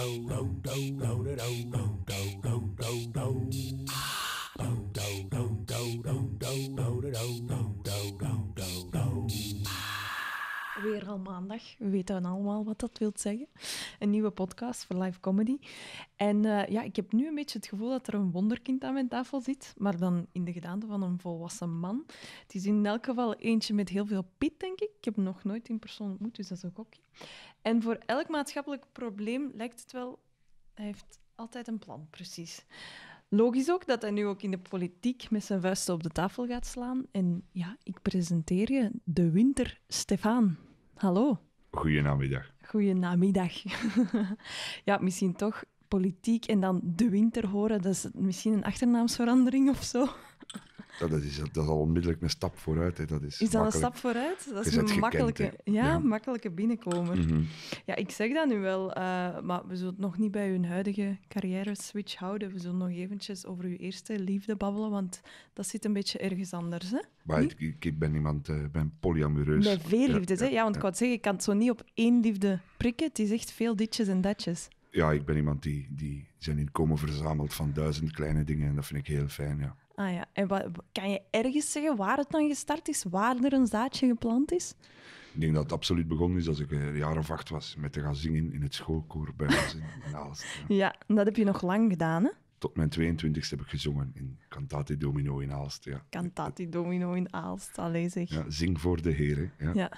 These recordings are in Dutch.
Weer al maandag. We weten allemaal wat dat wil zeggen. Een nieuwe podcast voor live comedy. En eh, ja, ik heb nu een beetje het gevoel dat er een wonderkind aan mijn tafel zit, maar dan in de gedaante van een volwassen man. Het is in elk geval eentje met heel veel pit, denk ik. Ik heb hem nog nooit in persoon ontmoet, dus dat is ook oké. En voor elk maatschappelijk probleem lijkt het wel, hij heeft altijd een plan, precies. Logisch ook dat hij nu ook in de politiek met zijn vuisten op de tafel gaat slaan. En ja, ik presenteer je de winter Stefan. Hallo. Goedenamiddag. Goedenamiddag. ja, misschien toch politiek en dan de winter horen. Dat is misschien een achternaamsverandering of zo. Ja, dat, is, dat is al onmiddellijk een stap vooruit. Hè. Dat is, is dat een stap vooruit? Dat is, een makkelijke, gekend, ja, makkelijke binnenkomer. Mhm. Ja, ik zeg dat nu wel, eh, maar we zullen het nog niet bij uw huidige carrière-switch houden. We zullen nog eventjes over uw eerste liefde babbelen, want dat zit een beetje ergens anders. Hè? Hm? ik, ben iemand, uh, ben polyamoureus Met veel liefdes, ja, hè? Ja, want ik wou zeggen, ik kan het zo niet op één liefde prikken. Het is echt veel ditjes en datjes ja, ik ben iemand die, die zijn inkomen verzameld van duizend kleine dingen en dat vind ik heel fijn, ja. Ah ja, en wat, kan je ergens zeggen waar het dan gestart is, waar er een zaadje geplant is? Ik denk dat het absoluut begonnen is als ik eh, een jaar of acht was met te gaan zingen in het schoolkoor bij ons in, Aalst. Ja. en dat heb je nog lang gedaan, hè? Tot mijn 22 e heb ik gezongen in Cantati Domino in Aalst. Ja. Cantate Domino in Aalst, alleen zeg. Ja, zing voor de heren. Ja. ja.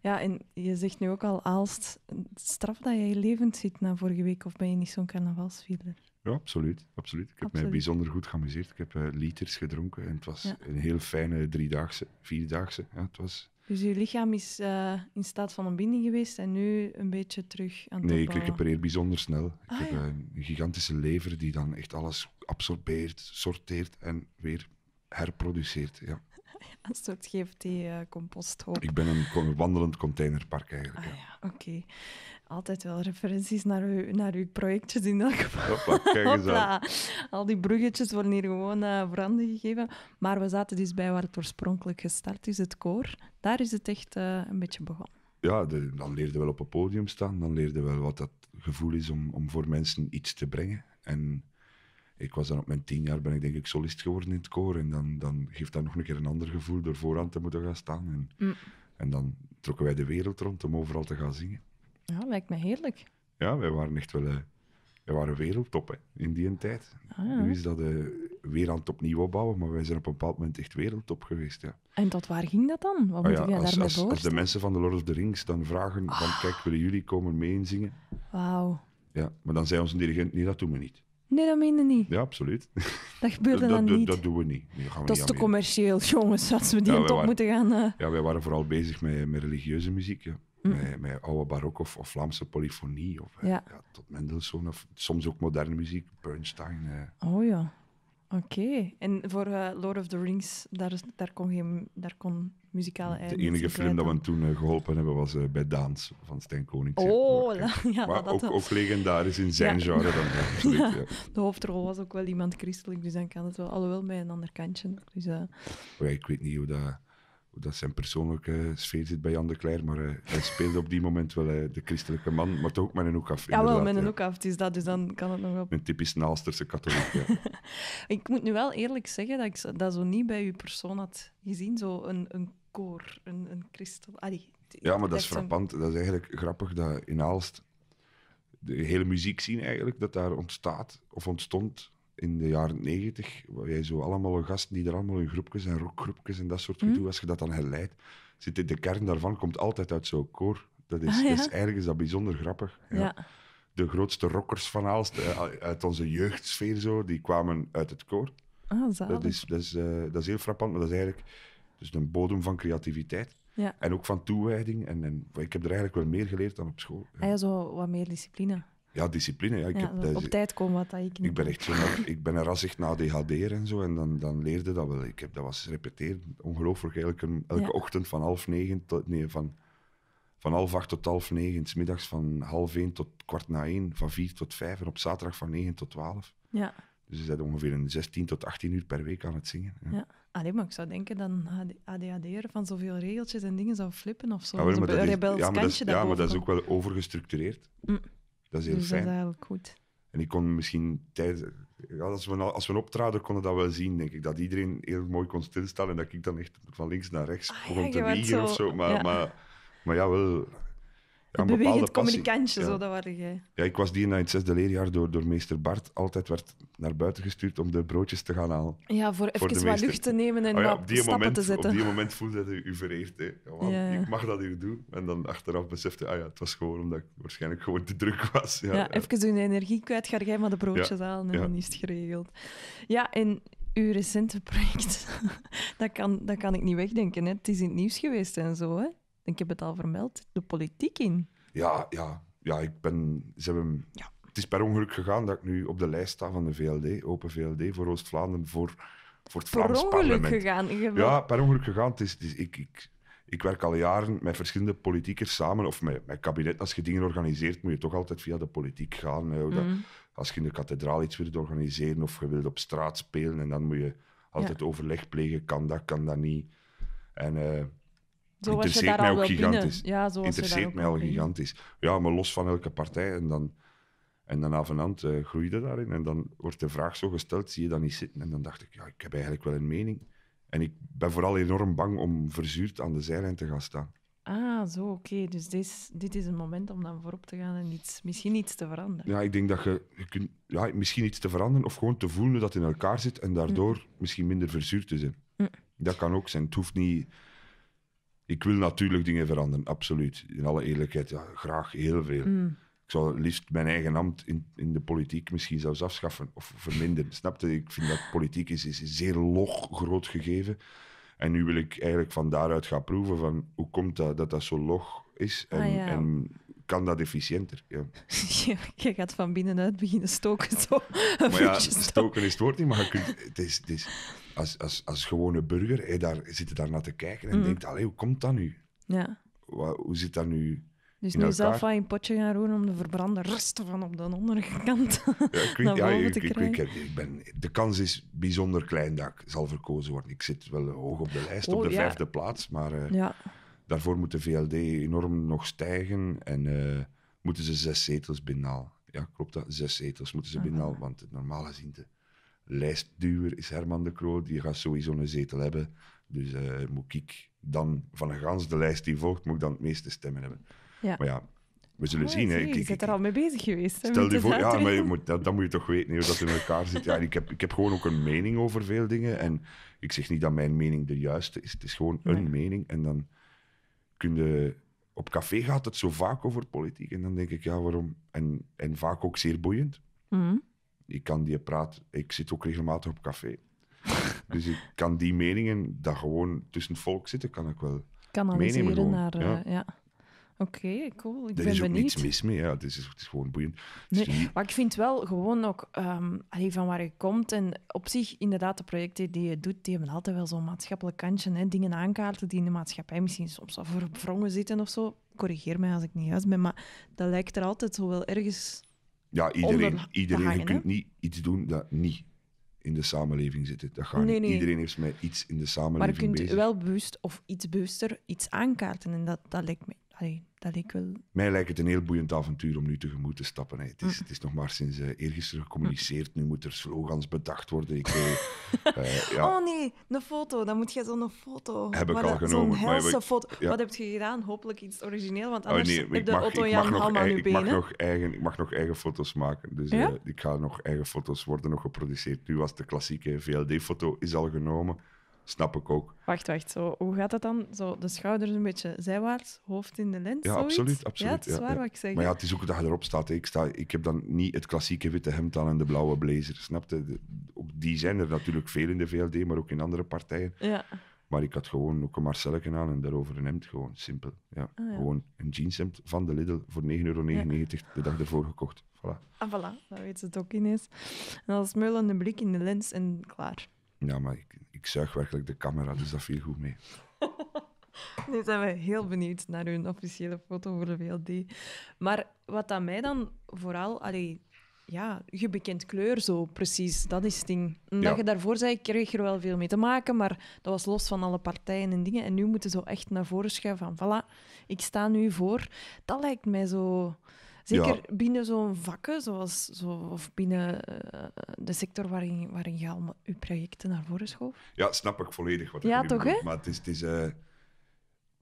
Ja. en je zegt nu ook al Aalst. Straf dat jij levend zit na vorige week, of ben je niet zo'n carnavalsvierder? Ja, absoluut. absoluut. Ik heb mij bijzonder goed geamuseerd. Ik heb eh, liters gedronken en het was een heel fijne driedaagse, vierdaagse. Ja, het was... Dus je lichaam is eh, in staat van ontbinding geweest en nu een beetje terug aan het Nee, ik, ik repareer bijzonder snel. ik ah, heb eh, een gigantische lever die dan echt alles absorbeert, sorteert en weer herproduceert. Ja. Een soort gft compost Uh, ik ben een wandelend containerpark eigenlijk. Ah, ja, oké altijd wel referenties naar uw, naar uw projectjes in elk geval. Al die bruggetjes worden hier gewoon uh, branden gegeven. Maar we zaten dus bij waar het oorspronkelijk gestart is, het koor. Daar is het echt eh, een beetje begonnen. Ja, dan leerde wel op het podium staan. Dan leerde wel wat dat gevoel is om, om voor mensen iets te brengen. En ik was dan op mijn tien jaar, ben ik denk ik solist geworden in het koor. En dan, dan geeft dat nog een keer een ander gevoel door vooraan te moeten gaan staan. En, mm. en dan trokken wij de wereld rond om overal te gaan zingen. Ja, lijkt me heerlijk. Ja, wij waren echt wel... Eh, wij waren wereldtop hè, in die tijd. Ah, nu is dat uh, weer aan het opnieuw opbouwen, maar wij zijn op een bepaald moment echt wereldtop geweest. Ja. En tot waar ging dat dan? Wat ah, ja, jij als, als, de mensen van de Lord of the Rings dan vragen, dan van ah. kijk, willen jullie komen mee Wauw. Ja, maar dan zei onze dirigent, nee, dat doen we niet. Nee, dat meende niet. Ja, absoluut. Dat gebeurde dan niet. Dat doen we niet. Nee, gaan we dat is te commercieel, jongens, als we die ja, top moeten gaan... Eh. Ja, wij waren vooral bezig met, met religieuze muziek, ja. Mm. Met, oude barok of, Vlaamse polyfonie. Of, eh, ja. tot Mendelssohn of soms ook moderne muziek, Bernstein. Eh. Oh ja, oké. En voor eh, Lord of the Rings, daar, daar, kon, geen, daar kon muzikale De enige film dat we toen eh, geholpen hebben was bij Daans van Stijn Konings. Oh, ja. maar dat ook, ook, legendarisch in zijn genre. Dan, De hoofdrol was ook wel iemand christelijk, dus dan kan het wel, alhoewel met een ander kantje. Dus, ik weet niet hoe dat dat zijn persoonlijke sfeer zit bij Jan de Kleer, maar eh, hij speelde op die moment wel eh, de christelijke man, maar toch ook met een hoek af. Ja, wel met een hoek af, is dat, dus dan kan het nog wel. Een typisch Naalsterse katholiek, ik moet nu wel eerlijk zeggen dat ik dat zo niet bij uw persoon had gezien, zo een, een koor, een, een christel... Allee, ja, maar dat is frappant. Dat is eigenlijk grappig dat in Aalst de hele muziek zien eigenlijk, dat daar ontstaat of ontstond in de jaren negentig, jij zo allemaal gasten die er allemaal in groepjes en rockgroepjes en dat soort mhm. gedoe, als je dat dan herleidt, zit in de kern daarvan, komt altijd uit zo'n koor. Dat is, ah, dat is, eigenlijk is dat bijzonder grappig. Ja. De grootste rockers van Aalst, eh, uit onze jeugdsfeer zo, die kwamen uit het koor. Ah, dat, is, dat, is, eh, dat is heel frappant, maar dat is eigenlijk dus een bodem van creativiteit. En ook van toewijding. En, en, ik heb er eigenlijk wel meer geleerd dan op school. Ja. Ah, ja, zo wat meer discipline. Ja, discipline. Ja. Ik heb, op tijd komen wat dat ik niet Ik ben, echt zo, ik ben een ras echt na en zo. En dan, dan leerde dat wel. Ik heb, dat was repeteren. Ongelooflijk. Elke, elke ochtend van half negen tot... Nee, van, van half acht tot half negen. S middags van half één tot kwart na één. Van vier tot vijf. En op zaterdag van negen tot twaalf. Ja. Dus je zet ongeveer een 16 tot 18 uur per week aan het zingen. Ja. ja. maar ik zou denken dat ADHD'er van zoveel regeltjes en dingen zou flippen of zo. Ja, maar, dat is, ook wel overgestructureerd. Mm. Dat is heel dus fijn. goed. En ik kon misschien tijdens... Ja, als, we, als we optraden, konden dat wel zien, denk ik. Dat iedereen heel mooi kon stilstaan en dat ik dan echt van links naar rechts ah, te wiegen of zo. Maar, ja. Maar, maar ja, wel ja, bewegend communicantje, zo dat waren jij. Ja, ik was die na het zesde leerjaar door, door meester Bart altijd werd naar buiten gestuurd om de broodjes te gaan halen. Ja, voor, even wat lucht te nemen en oh ja, op die moment, te zetten. Op die moment voelde je u vereerd. Hè. ik mag dat hier doen. En dan achteraf besefte ah ja, het was gewoon omdat ik waarschijnlijk gewoon te druk was. Ja, even doen energie kwijt, ga jij maar de broodjes halen en dan is het geregeld. Ja, en uw recente project, dat, kan, dat kan ik niet wegdenken. Hè. Het is in het nieuws geweest en zo, hè? ik heb het al vermeld, de politiek in. Ja, ja, ja ik ben. Ze hebben, ja. Het is per ongeluk gegaan dat ik nu op de lijst sta van de VLD, Open VLD voor Oost-Vlaanderen, voor, voor het Vlaams per ongeluk gegaan, Ja, per ongeluk gegaan. Het is, ik, ik, ik werk al jaren met verschillende politiekers samen, of met, mijn kabinet. Als je dingen organiseert, moet je toch altijd via de politiek gaan. Mm. Als je in de kathedraal iets wilt organiseren of je wilt op straat spelen, en dan moet je altijd overleg plegen, kan dat, kan dat niet. En... Eh, zo was mij al gigantisch. Ja, zo interesseert mij al gigantisch. Ja, maar los van elke partij. En dan, en dan af en aan uh, groeide daarin. En dan wordt de vraag zo gesteld, zie je dat niet zitten? En dan dacht ik, ja, ik heb eigenlijk wel een mening. En ik ben vooral enorm bang om verzuurd aan de zijlijn te gaan staan. Ah, zo, oké. Dus dit, dit is een moment om dan voorop te gaan en iets, misschien iets te veranderen. Ja, ik denk dat je, ja, misschien iets te veranderen of gewoon te voelen dat het in elkaar zit en daardoor mm. misschien minder verzuurd te zijn. Mm. Dat kan ook zijn. Het hoeft niet ik wil natuurlijk dingen veranderen, absoluut. In alle eerlijkheid, ja, graag heel veel. Mm. Ik zou liefst mijn eigen ambt in, in de politiek misschien zelfs afschaffen of verminderen. Snapte? Ik vind dat politiek is, is zeer log groot gegeven. En nu wil ik eigenlijk van daaruit gaan proeven van hoe komt dat dat, dat zo log is ah, en, ja. en kan dat efficiënter. Je, je, gaat van binnenuit beginnen stoken. Zo. Maar ja, stoken is het woord niet, maar het is, als, als, als gewone burger hey, daar, zit je daar naar te kijken en mm. denkt, allee, hoe komt dat nu? Ja. Wat, hoe zit dat nu Dus nu zelf van je potje gaan roeren om de verbrande rust van op de onderkant ja, ik weet, ja, ik, ben, de kans is bijzonder klein dat ik zal verkozen worden. Ik zit wel hoog op de lijst, op oh, de vijfde plaats, maar... Eh, ja. Daarvoor moet de VLD enorm nog stijgen en eh, moeten ze zes zetels binnenhalen. Ja, klopt dat? Zes zetels moeten ze ah, binnenhalen, want normaal gezien de lijstduwer is Herman de Kroo, die gaat sowieso een zetel hebben. Dus eh, moet ik dan van een gans de lijst die volgt, moet ik dan het meeste stemmen hebben. Ja. Maar ja, we zullen oh, zien. Ik, je bent er al mee bezig geweest. stel je voor, ja, maar je moet, dat, moet je toch weten, hoe dat in elkaar zit. Ja, ik, heb, ik heb gewoon ook een mening over veel dingen. En ik zeg niet dat mijn mening de juiste is. Het is gewoon een mening. En dan op café gaat het zo vaak over politiek. En dan denk ik, ja, waarom? En, en vaak ook zeer boeiend. Mm. Ik kan die praat... Ik zit ook regelmatig op café. dus ik kan die meningen, dat gewoon tussen het volk zitten, kan ik wel meenemen. Naar, ja. Eh, Oké, cool. Ik er is ook niets mis mee. Ja. Het, is, gewoon boeiend. Maar ik vind wel gewoon ook ehm, van waar je komt. En op zich, inderdaad, de projecten die je doet, die hebben altijd wel zo'n maatschappelijk kantje. Hè. Dingen aankaarten die in de maatschappij misschien soms al verwrongen zitten of zo. Corrigeer mij als ik niet juist ben, maar dat lijkt er altijd zo wel ergens. Ja, iedereen. iedereen je kunt niet iets doen dat niet in de samenleving zit. Dat gaat nee, Iedereen heeft met iets in de samenleving Maar je kunt wel bewust of iets bewuster iets aankaarten. En dat, dat lijkt me dat wel... Mij lijkt het een heel boeiend avontuur om nu tegemoet te stappen. Het, is, mm. het is nog maar sinds uh, eergisteren gecommuniceerd. Mm. Nu moet er slogans bedacht worden. Ik, eh, eh, ja. Oh nee, een foto. Dan moet je zo'n foto... Heb ik al genomen. Zo'n helse maar, foto. Wat heb je gedaan? Hopelijk iets origineel, want oh, anders oh, nee, heb je Otto Jan allemaal nu benen. Ik mag, nog eigen, ik mag nog eigen foto's maken. Dus ik ga nog eigen foto's worden nog geproduceerd. Nu was de klassieke VLD-foto is al genomen. Snap ik ook. Wacht, wacht. Zo, hoe gaat dat dan? Zo, de schouders een beetje zijwaarts, hoofd in de lens? Ja, absoluut. absoluut ja, het is waar wat ik zeg. Maar ja, het is ook dat je erop staat. Ik, sta, ik heb dan niet het klassieke witte hemd aan en de blauwe blazer. Snap je? die zijn er natuurlijk veel in de VLD, maar ook in andere partijen. Ja. Maar ik had gewoon ook een Marcelletje aan en daarover een hemd. Gewoon simpel. Ja. Ah, gewoon een jeanshemd van de Lidl voor 9,99 euro de dag ervoor gekocht. Voilà. Ah, voilà. Dat weet ze het ook ineens. En dan smullen de blik in de lens en klaar. Ja, maar ik, ik zuig werkelijk de camera, dus dat viel goed mee. Nu zijn we heel benieuwd naar hun officiële foto voor de VLD. Maar wat aan mij dan vooral... Allee, ja, je bekend kleur zo, precies. Dat is het ding. Dat je daarvoor zei, ik kreeg er wel veel mee te maken, maar dat was los van alle partijen en dingen. En nu moeten ze echt naar voren schuiven van, voilà, ik sta nu voor. Dat lijkt mij zo... Zeker binnen zo'n vakken, zoals, zo, of binnen eh, de sector waarin, waarin je allemaal je projecten naar voren schoof. Ja, snap ik volledig wat ja, ik toch, Maar het, is, het, is, eh,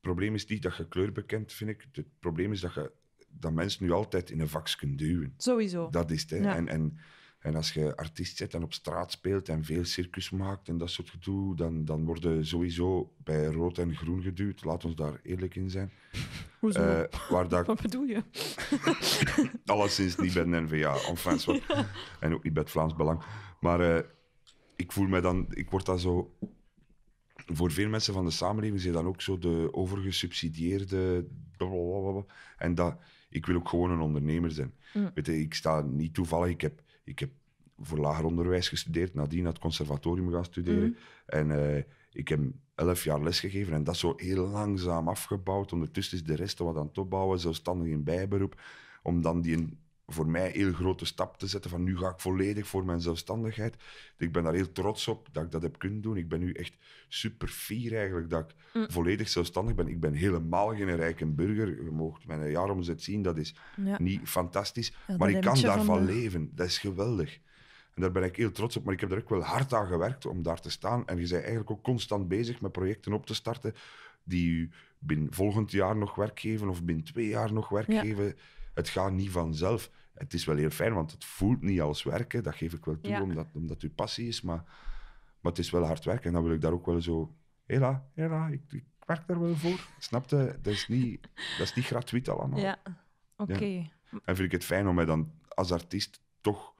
probleem is niet dat je kleur bekend vind ik. Het probleem is dat, je, dat mensen nu altijd in een vak kunnen duwen. Sowieso. Dat is het. En, en en als je artiest zit en op straat speelt en veel circus maakt en dat soort gedoe, dan, dan worden sowieso bij rood en groen geduwd. Laat ons daar eerlijk in zijn. Hoezo? Uh, waar dat... Wat bedoel je? Alleszins niet bij de NVA, enfin, Frans En ook niet bij het Vlaams Belang. Maar eh, ik voel me dan, ik word dan zo... Voor veel mensen van de samenleving zijn dan ook zo de overgesubsidieerde... En dat, ik wil ook gewoon een ondernemer zijn. Weet je, ik sta niet toevallig, ik heb ik heb voor lager onderwijs gestudeerd, nadien naar het conservatorium gaan studeren. Mhm. En eh, ik heb elf jaar lesgegeven en dat zo heel langzaam afgebouwd. Ondertussen is de rest wat aan het opbouwen, zelfstandig in bijberoep. Om dan die voor mij een heel grote stap te zetten van nu ga ik volledig voor mijn zelfstandigheid. Dus ik ben daar heel trots op dat ik dat heb kunnen doen. Ik ben nu echt super fier eigenlijk dat ik mm. volledig zelfstandig ben. Ik ben helemaal geen rijke burger. Je mocht mijn jaaromzet zien, dat is niet fantastisch. maar ik kan daarvan eh, leven. Dat is geweldig. En daar ben ik heel trots op, maar ik heb er ook wel hard aan gewerkt om daar te staan. En je bent eigenlijk ook constant bezig met projecten op te starten die u binnen volgend jaar nog werk geven of binnen twee jaar nog werk geven. Het gaat niet vanzelf het is wel heel fijn, want het voelt niet als werken. Dat geef ik wel toe, omdat, omdat uw passie is. Maar, maar het is wel hard werken. En dan wil ik daar ook wel zo... Hela, hela, ik, werk daar wel voor. Snap je? Dat is niet, dat is niet gratuit allemaal. Ja, oké. En vind ik het fijn om mij dan als artiest toch...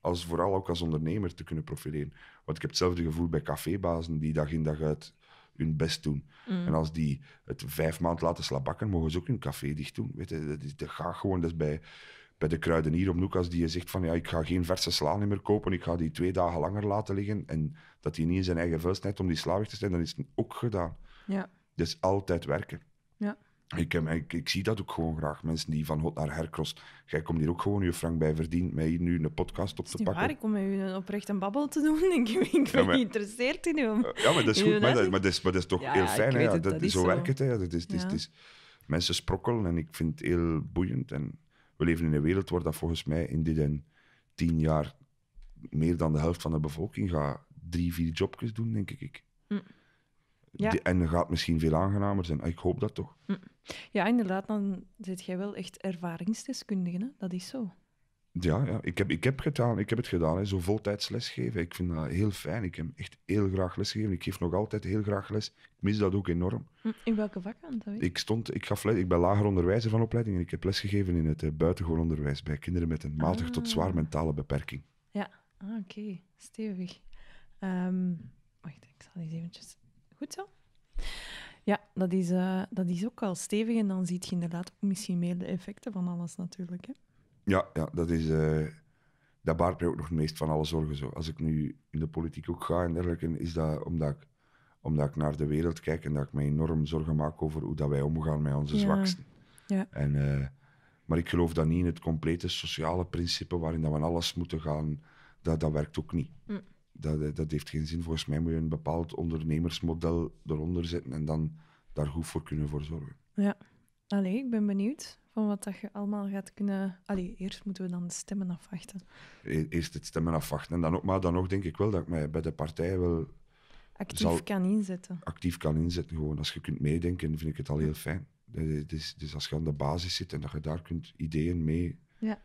Als, vooral ook als ondernemer te kunnen profileren. Want ik heb hetzelfde gevoel bij cafébazen die dag in dag uit hun best doen. Mm. En als die het vijf maand laten slabakken, mogen ze ook hun café dicht doen. Weet je, dat, is, dat gaat gewoon, dat is bij bij de kruidenier om Lucas die zegt van ja, ik ga geen verse sla meer kopen, ik ga die twee dagen langer laten liggen en dat hij niet in zijn eigen vuil om die sla weg te zijn, dan is het ook gedaan. Ja. Dus altijd werken. Ja. Ik, ik, ik, zie dat ook gewoon graag. Mensen die van hot naar herkros. Jij komt hier ook gewoon, je Frank, bij verdienen. mij hier nu een podcast op te pakken. Waar, ik kom met u oprecht een babbel te doen. Denk ik, ik ben ja, geïnteresseerd in u. Ja, maar dat is goed. Maar dat, is, maar dat is toch heel fijn. Hè? Het, dat, is zo, werkt het. Hè? Dat is, ja. is, mensen sprokkelen en ik vind het heel boeiend. En we leven in een wereld waar dat volgens mij in dit en tien jaar meer dan de helft van de bevolking gaat drie, vier jobjes doen, denk ik. Mm. en gaat misschien veel aangenamer zijn. Ah, ik hoop dat toch. Mm. Ja, inderdaad, dan zit jij wel echt ervaringsdeskundige. Hè? Dat is zo. Ja, ja. Ik, heb, ik, heb gedaan, ik heb het gedaan, hè. zo voltijds lesgeven. Ik vind dat heel fijn. Ik heb echt heel graag lesgegeven. Ik geef nog altijd heel graag les. Ik mis dat ook enorm. Hm, in welke vakken? Ik, stond, ik, gaf les, ik ben lager onderwijzer van opleiding en ik heb lesgegeven in het eh, buitengewoon onderwijs bij kinderen met een matig tot ah. zwaar mentale beperking. Ja, ah, oké. Stevig. Um, wacht, ik zal eens eventjes... Goed zo? Ja, dat is, eh, dat is ook al stevig en dan zie je inderdaad ook misschien meer de effecten van alles natuurlijk, hè. Ja, ja dat is, eh, dat baart mij ook nog het meest van alle zorgen. Zo. Als ik nu in de politiek ook ga en dergelijke, is dat omdat ik, omdat ik naar de wereld kijk en dat ik me enorm zorgen maak over hoe dat wij omgaan met onze zwaksten. Ja. En, eh, maar ik geloof dan niet in het complete sociale principe waarin dat we alles moeten gaan. Dat, dat werkt ook niet. Mm. Dat, eh, dat heeft geen zin. Volgens mij moet je een bepaald ondernemersmodel eronder zetten en dan daar goed voor kunnen voor zorgen. Ja, alleen ik ben benieuwd van wat dat je allemaal gaat kunnen... Allee, eerst moeten we dan de stemmen afwachten. E-, eerst het stemmen afwachten. En dan ook, maar dan nog denk ik wel dat ik mij bij de partij wel... Actief kan inzetten. Actief kan inzetten, gewoon. Als je kunt meedenken, vind ik het al heel fijn. Dus, dus als je aan de basis zit en dat je daar kunt ideeën mee, ja.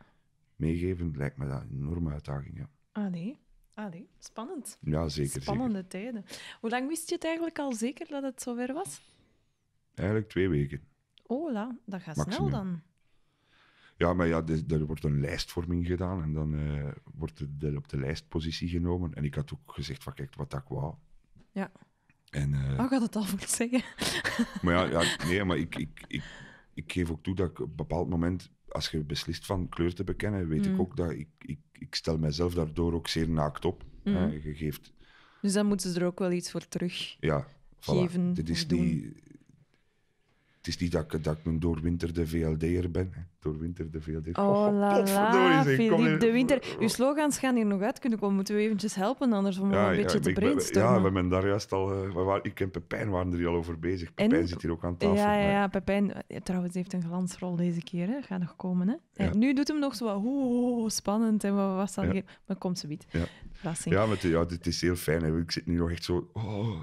meegeven, lijkt me dat een enorme uitdaging, ja. Allee. Allee, spannend. Ja, zeker. Spannende tijden. Hoe lang wist je het eigenlijk al zeker dat het zover was? Eigenlijk twee weken. Ola, oh, dat gaat snel dan. Ja, maar ja, er wordt een lijstvorming gedaan en dan eh, wordt er op de lijstpositie genomen. En ik had ook gezegd van, kijk, wat dat ik wou. Ja. En, uh, eh, gaat oh, het al voor zeggen. maar ja, ja, nee, maar ik, ik, ik, ik geef ook toe dat ik op een bepaald moment, als je beslist van kleur te bekennen, weet ik mm. ook dat ik, ik, ik stel mezelf daardoor ook zeer naakt op. Mm. Hè, geeft... Dus dan moeten ze er ook wel iets voor terug ja, voilà. geven. Dit is die. Het is niet dat ik, dat ik een doorwinterde VLD'er ben. Hè. Doorwinterde VLD'er. Oh, oh la la, de winter. Oh. Uw slogans gaan hier nog uit kunnen komen. Moeten we eventjes helpen anders om ja, een beetje te brainstormen? Ja, we hebben daar juist al... Eh, ik en Pepijn waren er al over bezig. Pepijn zit hier ook aan tafel. Ja, ja, ja, Pepijn eh, trouwens heeft een glansrol deze keer. Hè. Gaat nog komen. Hè. Nu doet hem nog zo wat oh, spannend en wat was dat Maar komt ze niet. Ja, ja, met, ja, dit is heel fijn. Hè. Ik zit nu nog echt zo... Oh,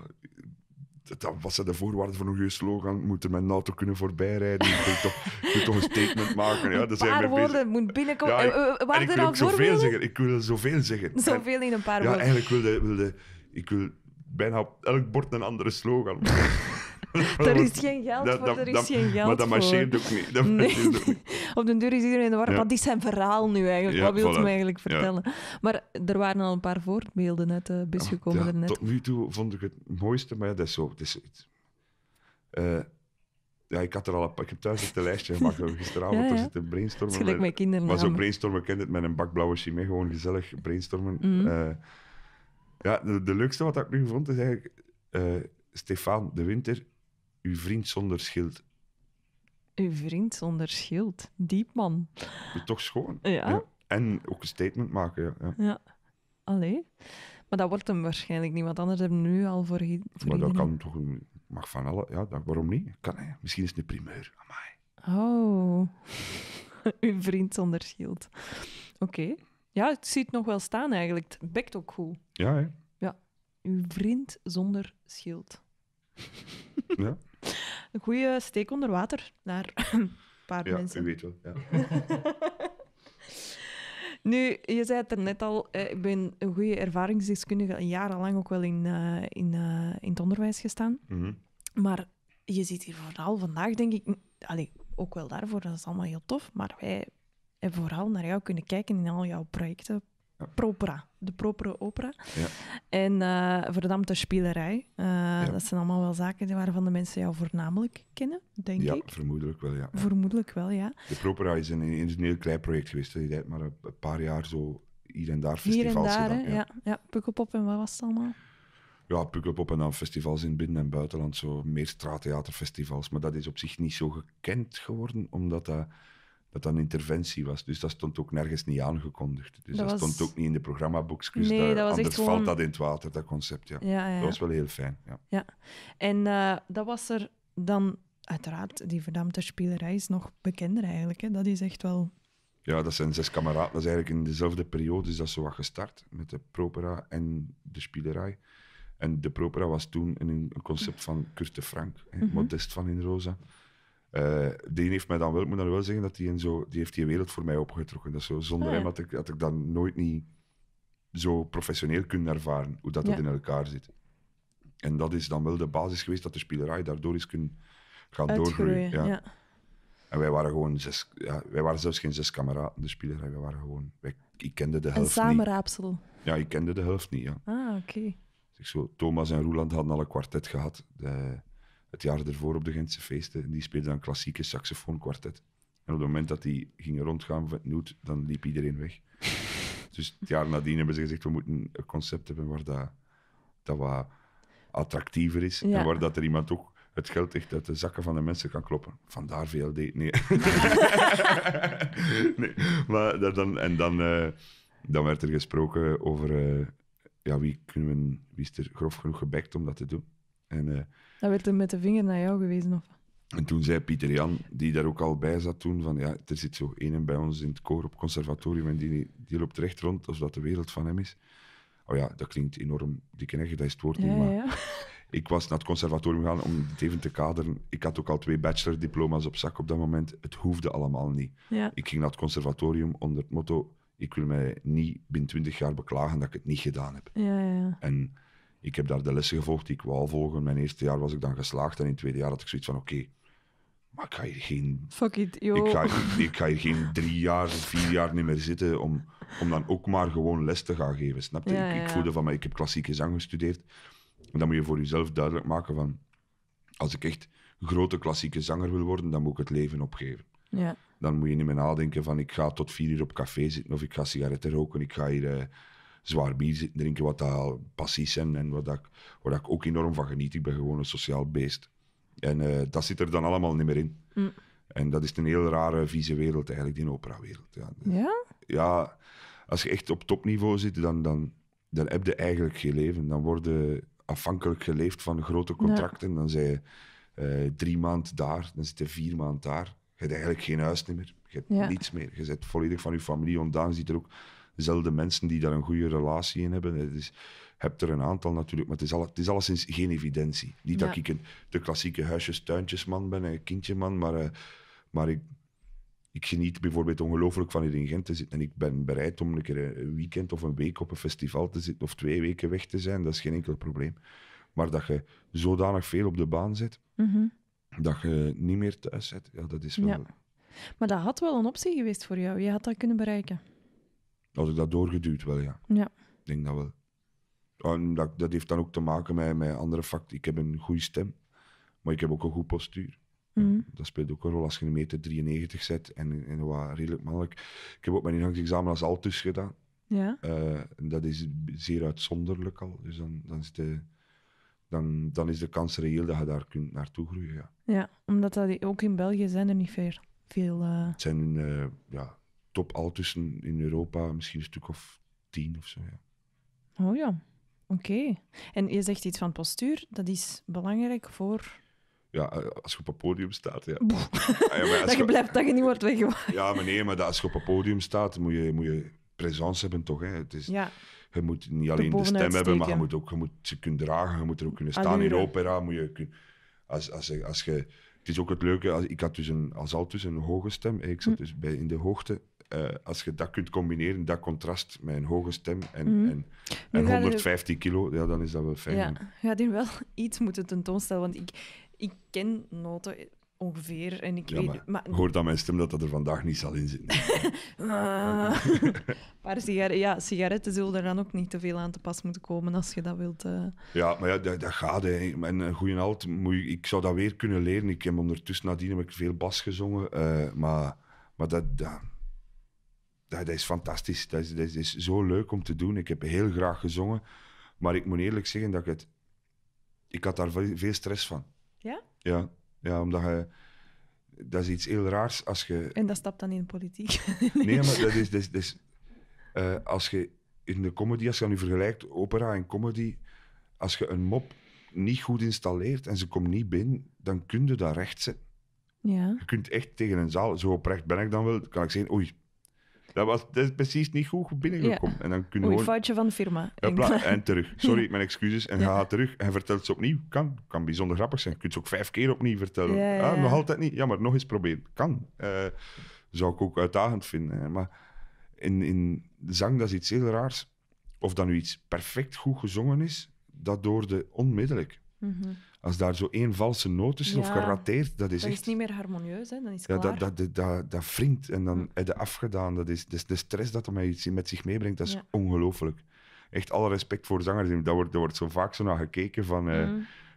dat, wat zijn de voorwaarden van een goede slogan? Moeten men mijn auto kunnen voorbijrijden? Ik wil toch, een statement maken? Ja, dat zijn woorden, moet binnenkomen. Ja, eh, ik, eh, en ik wil zoveel zeggen. Ik wil zoveel zeggen. Zoveel in een paar ja, woorden. Ja, eigenlijk wilde, wilde ik wil bijna op elk bord een andere slogan. er is geen geld voor, er is geen geld Maar dat marcheert ook niet. Dat ook niet op de deur is iedereen in de war. Wat is zijn verhaal nu eigenlijk? wat wil voilà. hij eigenlijk vertellen? Maar er waren al een paar voorbeelden uit de bus gekomen Tot nu toe vond ik het mooiste, maar ja, dat is zo. Dat is, uh, ja, ik had er al ik heb thuis het lijstje gemaakt. Gisteravond ja, ja. zitten brainstormen. Gelijk Maar zo brainstormen kent het met een bakblauwe blauwe chimé. Gewoon gezellig brainstormen. Mm. ja, de, leukste wat ik nu vond is eigenlijk... Eh, Stefan de Winter, uw vriend zonder schild. Uw vriend zonder schild. Diep man. Toch schoon. Ja. En ook een statement maken. Ja. ja. Allee. Maar dat wordt hem waarschijnlijk niet, want anders hebben we nu al voor, vrienden. Maar dat kan toch... mag van alle... Ja, waarom niet? Kan hij. Misschien is het een primeur. Amai. Oh. Uw vriend zonder schild. Oké. Ja, het ziet nog wel staan eigenlijk. Het bekt ook goed. Ja, hè? Ja. Uw vriend zonder schild. ja. een goede steek onder water naar een paar ja, mensen. Ja, u weet wel. Ja. nu, je zei het er net al, eh, ik ben een goede ervaringsdeskundige, jarenlang ook wel in, eh, in, eh, in het onderwijs gestaan. Mhm. Maar je ziet hier vooral vandaag, denk ik, allee, ook wel daarvoor, dat is allemaal heel tof, maar wij hebben vooral naar jou kunnen kijken in al jouw projecten, Propera, de propere opera. Ja. En uh, eh, Verdamte Spielerij. Eh, dat zijn allemaal wel zaken waarvan de mensen jou voornamelijk kennen, denk ik. Ja, vermoedelijk wel, ja. Vermoedelijk wel, ja. De propera is een, een heel klein project geweest. Je maar een, paar jaar zo hier en daar festivals hier en daar, gedaan. ja. ja, Pukkelpop en wat was het allemaal? Ja, Pukkelpop en dan festivals in binnen- en buitenland. Zo meer straattheaterfestivals. Maar dat is op zich niet zo gekend geworden, omdat dat dat dat een interventie was. Dus dat stond ook nergens niet aangekondigd. Dus dat, stond ook niet in de programmaboekjes. Nee, dat, was anders gewoon... valt dat in het water, dat concept. Ja. Dat was wel heel fijn. Ja. ja. En eh, dat was er dan... Uiteraard, die verdampte spielerij is nog bekender eigenlijk. Hè? Dat is echt wel... Ja, dat zijn zes kameraden. Dat is eigenlijk in dezelfde periode is dat zo wat gestart. Met de propera en de spielerij. En de propera was toen een, concept van Kurt de Frank. Mhm. Modest van in Rosa. Uh, eh, die heeft mij dan wel, ik moet dan wel zeggen, dat die, in zo, die heeft die wereld voor mij opgetrokken. Dat zo, zonder ah, hem had ik, had ik dat nooit niet zo professioneel kunnen ervaren, hoe dat, dat in elkaar zit. En dat is dan wel de basis geweest dat de spielerij daardoor is kunnen gaan doorgroeien. Ja. En wij waren gewoon zes, ja, wij waren zelfs geen zes kameraden, de spielerij. Wij waren gewoon, ik kende de helft Een samenraapsel. Ja, ik kende de helft niet, ja. Ah, oké. Okay. Dus zo, Thomas en Roeland hadden al een kwartet gehad. De, het jaar ervoor op de Gentse feesten. die speelde dan klassieke saxofoonkwartet. En op het moment dat die gingen rondgaan met Noot, dan liep iedereen weg. dus het jaar nadien hebben ze gezegd, we moeten een concept hebben waar dat, dat wat attractiever is. En waar dat er iemand ook het geld echt uit de zakken van de mensen kan kloppen. Vandaar VLD, nee. nee. Maar dan, en dan, eh, dan werd er gesproken over eh, ja, wie, kunnen wie is er grof genoeg gebekt om dat te doen. En eh, dat werd hem met de vinger naar jou gewezen, of? En toen zei Pieter Jan, die daar ook al bij zat toen, van ja, er zit zo een bij ons in het koor op conservatorium en die, die loopt recht rond of dat de wereld van hem is. Oh ja, dat klinkt enorm dikke dat is het woord ja, niet, maar ja. ik was naar het conservatorium gegaan om het even te kaderen. Ik had ook al twee bachelordiploma's op zak op dat moment. Het hoefde allemaal niet. Ik ging naar het conservatorium onder het motto, ik wil mij niet binnen twintig jaar beklagen dat ik het niet gedaan heb. En ik heb daar de lessen gevolgd die ik wou volgen. Mijn eerste jaar was ik dan geslaagd en in het tweede jaar had ik zoiets van oké, maar ik ga hier geen... Fuck it, Ik ga, ik, hier geen drie jaar, vier jaar niet meer zitten om, om dan ook maar gewoon les te gaan geven, snap je? ik, ik voelde van, mij, ik heb klassieke zang gestudeerd. En dan moet je voor jezelf duidelijk maken van, als ik echt grote klassieke zanger wil worden, dan moet ik het leven opgeven. Ja. Dan moet je niet meer nadenken van, ik ga tot vier uur op café zitten of ik ga sigaretten roken, ik ga hier... Eh, zwaar bier drinken, wat dat passies zijn en wat dat, waar dat ik ook enorm van geniet. Ik ben gewoon een sociaal beest. En eh, dat zit er dan allemaal niet meer in. Mm. En dat is een heel rare, vieze wereld eigenlijk, die operawereld. Ja. ja? Ja, als je echt op topniveau zit, dan, dan, dan heb je eigenlijk geen leven. Dan word je afhankelijk geleefd van grote contracten. Dan zijn je eh, drie maanden daar, dan zit je vier maanden daar. Je hebt eigenlijk geen huis meer, je hebt niets meer. Je zit volledig van je familie ontdaan, je ziet er ook dezelfde mensen die daar een goede relatie in hebben. Het is, hebt er een aantal natuurlijk, maar het is, alles het is alleszins geen evidentie. Niet dat ik een, de klassieke huisjes-tuintjesman ben, een kindjeman, maar, eh, maar ik, ik geniet bijvoorbeeld ongelooflijk van hier in Gent te zitten. En ik ben bereid om een keer een weekend of een week op een festival te zitten of twee weken weg te zijn, dat is geen enkel probleem. Maar dat je zodanig veel op de baan zit, mhm. dat je niet meer thuis zit, ja, dat is wel... Ja. Maar dat had wel een optie geweest voor jou. Je had dat kunnen bereiken. Als ik dat doorgeduwd wil ja. Ja. Ik denk dat wel. En dat, dat heeft dan ook te maken met, met andere facten. Ik heb een goede stem, maar ik heb ook een goed postuur. Mhm. Dat speelt ook een rol als je een meter 93 zet en, en wat redelijk mannelijk. Ik heb ook mijn ingangsexamen als altus gedaan. Ja. Eh, dat is zeer uitzonderlijk al. Dus dan, dan, is de, dan, dan is de kans reëel dat je daar kunt naartoe groeien. Ja, ja omdat dat, ook in België zijn er niet veel. veel eh, Het zijn uh, ja, top tussen in Europa, misschien een stuk of tien of zo. Ja. Oh ja, oké. En je zegt iets van postuur, dat is belangrijk voor. Ja, eh, als je op een podium staat, ja. Ah, dat je, blijft, dat je niet wordt weggewaagd. Ja, maar nee, maar als je op een podium staat, moet je, moet je presence hebben toch. Hè? Het is, ja. Je moet niet alleen de, stem hebben, maar je moet, ook, je moet ze kunnen dragen, je moet er ook kunnen staan in opera. Moet je kun... als, als, als, als je, het is ook het leuke, als, ik had dus een, als altijd dus een hoge stem. Ik zat hm. dus bij, in de hoogte eh, als je dat kunt combineren, dat contrast met een hoge stem en, mhm. en, 115 kilo, ja, dan is dat wel fijn. Ja, je gaat hier wel iets moeten tentoonstellen, want ik, ik ken noten ongeveer. En ik weet, maar, hoor dat mijn stem dat dat er vandaag niet zal in zitten. ah, maar sigaretten, ja, sigaretten zullen er dan ook niet te veel aan te pas moeten komen als je dat wilt. Eh. Ja, maar ja, dat, dat gaat. En een goede alt, moet ik zou dat weer kunnen leren. Ik heb ondertussen nadien heb ik veel bas gezongen, eh, maar, maar dat dat, is fantastisch. Dat is, dat is zo leuk om te doen. Ik heb heel graag gezongen. Maar ik moet eerlijk zeggen dat ik het... Ik had daar veel, stress van. Ja? Ja, ja omdat je dat is iets heel raars als je. En dat stapt dan in de politiek. nee. maar dat is. Dat is, eh, als je in de comedy, als je nu vergelijkt opera en comedy, als je een mop niet goed installeert en ze komt niet binnen, dan kun je dat recht zetten. Ja. Je kunt echt tegen een zaal, zo oprecht ben ik dan wel, kan ik zeggen, oei, dat, was, dat is precies niet goed binnengekomen. En dan kunnen Oei, gewoon... foutje van de firma. en terug. Sorry, mijn excuses. En ga terug en vertelt ze opnieuw. Kan, kan bijzonder grappig zijn. kun Je kunt ze ook vijf keer opnieuw vertellen. Ah, nog altijd niet. Ja, maar nog eens proberen. Kan. Eh, zou ik ook uitdagend vinden. Maar in, in zang, dat is iets heel raars. Of dan nu iets perfect goed gezongen is, dat door de onmiddellijk. Mhm als daar zo één valse noot is of gerateerd, dat is dat echt... is niet meer harmonieus, hè? dan is het ja, dat, dat, dat, dat, dat wringt en dan de hm. afgedaan. Dat is, de stress dat dat met zich meebrengt, dat is ongelooflijk. Echt alle respect voor zangers. Daar wordt, wordt zo vaak zo naar gekeken van... Eh, hm.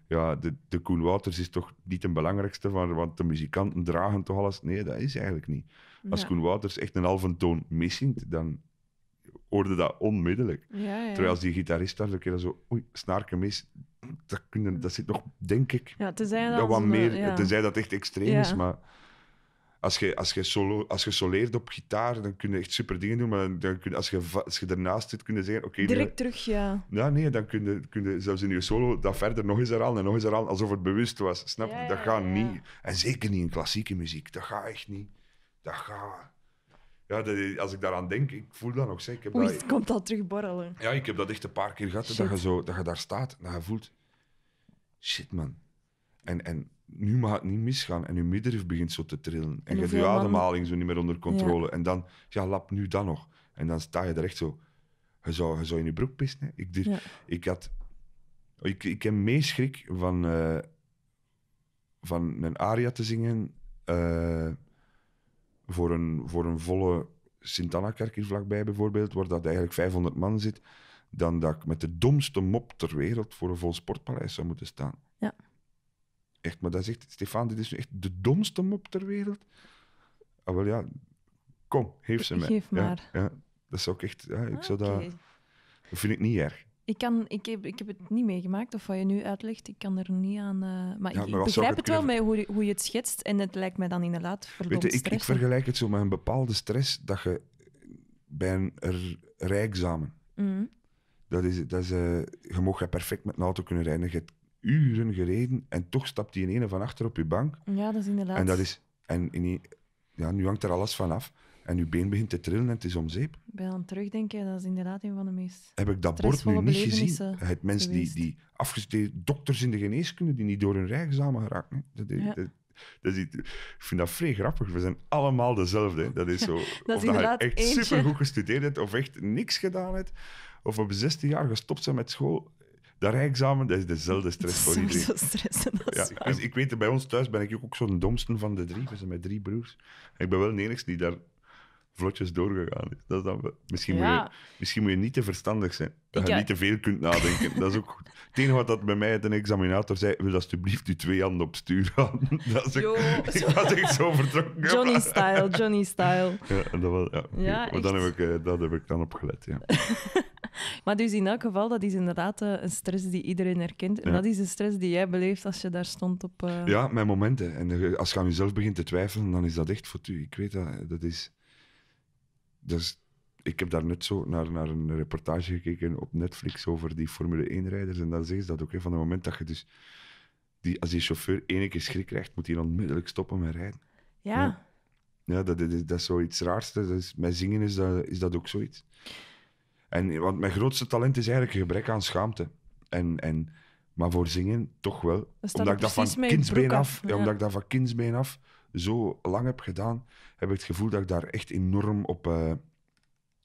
ja, de, de Koen Wouters is toch niet de belangrijkste, van, want de muzikanten dragen toch alles. Nee, dat is eigenlijk niet. Als Koen Wouters echt een halve toon missingt, dan hoorde dat onmiddellijk. Ja, ja. Terwijl als die gitarist daar een keer zo, oei, snaarke mis, dat, kunnen, dat zit nog, denk ik, ja, tenzij dat, dat wat meer, ja. tenzij dat echt extreem is, maar als je, als, je solo, als je soleert op gitaar, dan kun je echt super dingen doen. Maar dan, kun, als, je, als je ernaast zit, kun je zeggen... oké, Direct terug, ja. Ja, nee, dan kun je, kun je zelfs in je solo dat verder nog eens herhalen en nog eens herhalen, alsof het bewust was. Snap dat gaat niet. En zeker niet in klassieke muziek. Dat gaat echt niet. Dat gaat... Ja, als ik daaraan denk, ik voel dat nog. Zeg. Ik heb Oei, dat, het komt al terug borrelen. Ja, ik heb dat echt een paar keer gehad. Dat je, zo, dat je daar staat, dat je voelt... Shit, man. En, en nu mag het niet misgaan. En je middenrif begint zo te trillen. En, je hebt je ademhaling zo niet meer onder controle. En dan, ja, lap nu dan nog. En dan sta je er echt zo... Je zou, je zou in je broek pissen. Ik, ik had... Ik, ik heb meeschrik van... Uh, van een aria te zingen... Eh, voor een, voor een volle Sint-Anna-kerk hier vlakbij bijvoorbeeld, waar dat eigenlijk 500 man zit, dan dat ik met de domste mop ter wereld voor een vol sportpaleis zou moeten staan. Ja. Echt, maar dat zegt Stefan, dit is echt de domste mop ter wereld. Ah, wel ja, kom, geef ze mij. Geef maar. Ja, dat zou ik echt, ja, ik zou okay. Ah, dat, dat vind ik niet erg. Ik, kan, ik, heb, ik heb het niet meegemaakt, of wat je nu uitlegt, ik kan er niet aan... Eh, maar ik, begrijp het wel met hoe, hoe je het schetst en het lijkt mij dan inderdaad verdomd Weet ik, vergelijk het zo met een bepaalde stress dat je bij een rijexamen... Mm. Dat is, dat is, uh, je perfect met een auto kunnen rijden, je hebt uren gereden en toch stapt die ene van achter op je bank. Ja, dat is inderdaad... En, dat is, en in, ja, nu hangt er alles van af en uw been begint te trillen en het is om zeep. Bij aan terugdenken, dat is inderdaad een van de meest. Heb ik dat bord nu niet gezien? Het mensen die, die afgestudeerd, dokters in de geneeskunde, die niet door hun rijexamen geraken. Dat, ja. dat, is, ik vind dat vrij grappig. We zijn allemaal dezelfde. Dat is zo. of dat je echt eentje. supergoed gestudeerd hebt, of echt niks gedaan hebt, of op 16 jaar gestopt zijn met school. Dat rijexamen, dat is dezelfde stress voor iedereen. Zo stressen, ja, dus ik weet, bij ons thuis ben ik ook zo'n domsten van de drie. We zijn met drie broers. Ik ben wel de enige die daar vlotjes doorgegaan is. Dat is dan, misschien, moet je, misschien moet je niet te verstandig zijn. Dat je niet te veel kunt nadenken. Dat is ook goed. Het enige wat dat bij mij de examinator zei, wil alsjeblieft je twee handen op stuur houden. Dat is was echt zo vertrokken. Johnny style, Johnny style. Ja, dat was, ja, ja dan heb ik, eh, dat heb ik dan opgelet, ja. maar dus in elk geval, dat is inderdaad eh, een stress die iedereen herkent. En dat is de stress die jij beleeft als je daar stond op... Eh, ja, mijn momenten. En als je aan jezelf begint te twijfelen, dan is dat echt voor u. Ik weet dat, dat is dus ik heb daar net zo naar, naar een reportage gekeken op Netflix over die Formule 1-rijders. En dan zeggen ze dat ook, hè, van het moment dat je dus... Die, als die chauffeur één keer schrik krijgt, moet hij onmiddellijk stoppen met rijden. Ja. ja. dat, is, dat zoiets raars. met zingen is dat, is dat ook zoiets. En, want mijn grootste talent is eigenlijk een gebrek aan schaamte. En, en, maar voor zingen toch wel. Omdat ik, dat van kindsbeen af, af omdat ik dat van kindsbeen af zo lang heb gedaan, heb ik het gevoel dat ik daar echt enorm op, eh,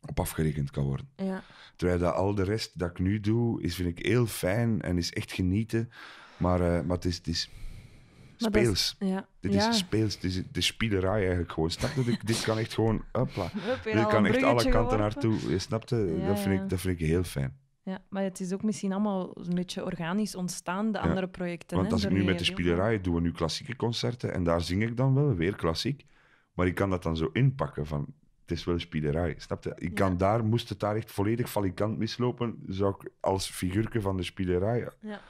op afgerekend kan worden. Ja. Terwijl dat al de rest dat ik nu doe, is, vind ik heel fijn en is echt genieten. Maar, eh, maar het is, het is speels. ja. Dit is speels. Dit is de spielerij eigenlijk gewoon. Snap je? Dit, dit kan echt gewoon. Hopla, dit kan echt alle kanten geworpen. naartoe. Je snapt? dat, vind ik, dat vind ik heel fijn. Ja, maar het is ook misschien allemaal een beetje organisch ontstaan, de andere projecten. Want als ik nu met de spielerij doe, we nu klassieke concerten en daar zing ik dan wel, weer klassiek. Maar ik kan dat dan zo inpakken van, het is wel spielerij, snap je? Ik kan daar, moest het daar echt volledig valikant mislopen, zou ik als figuurke van de spielerij, ja.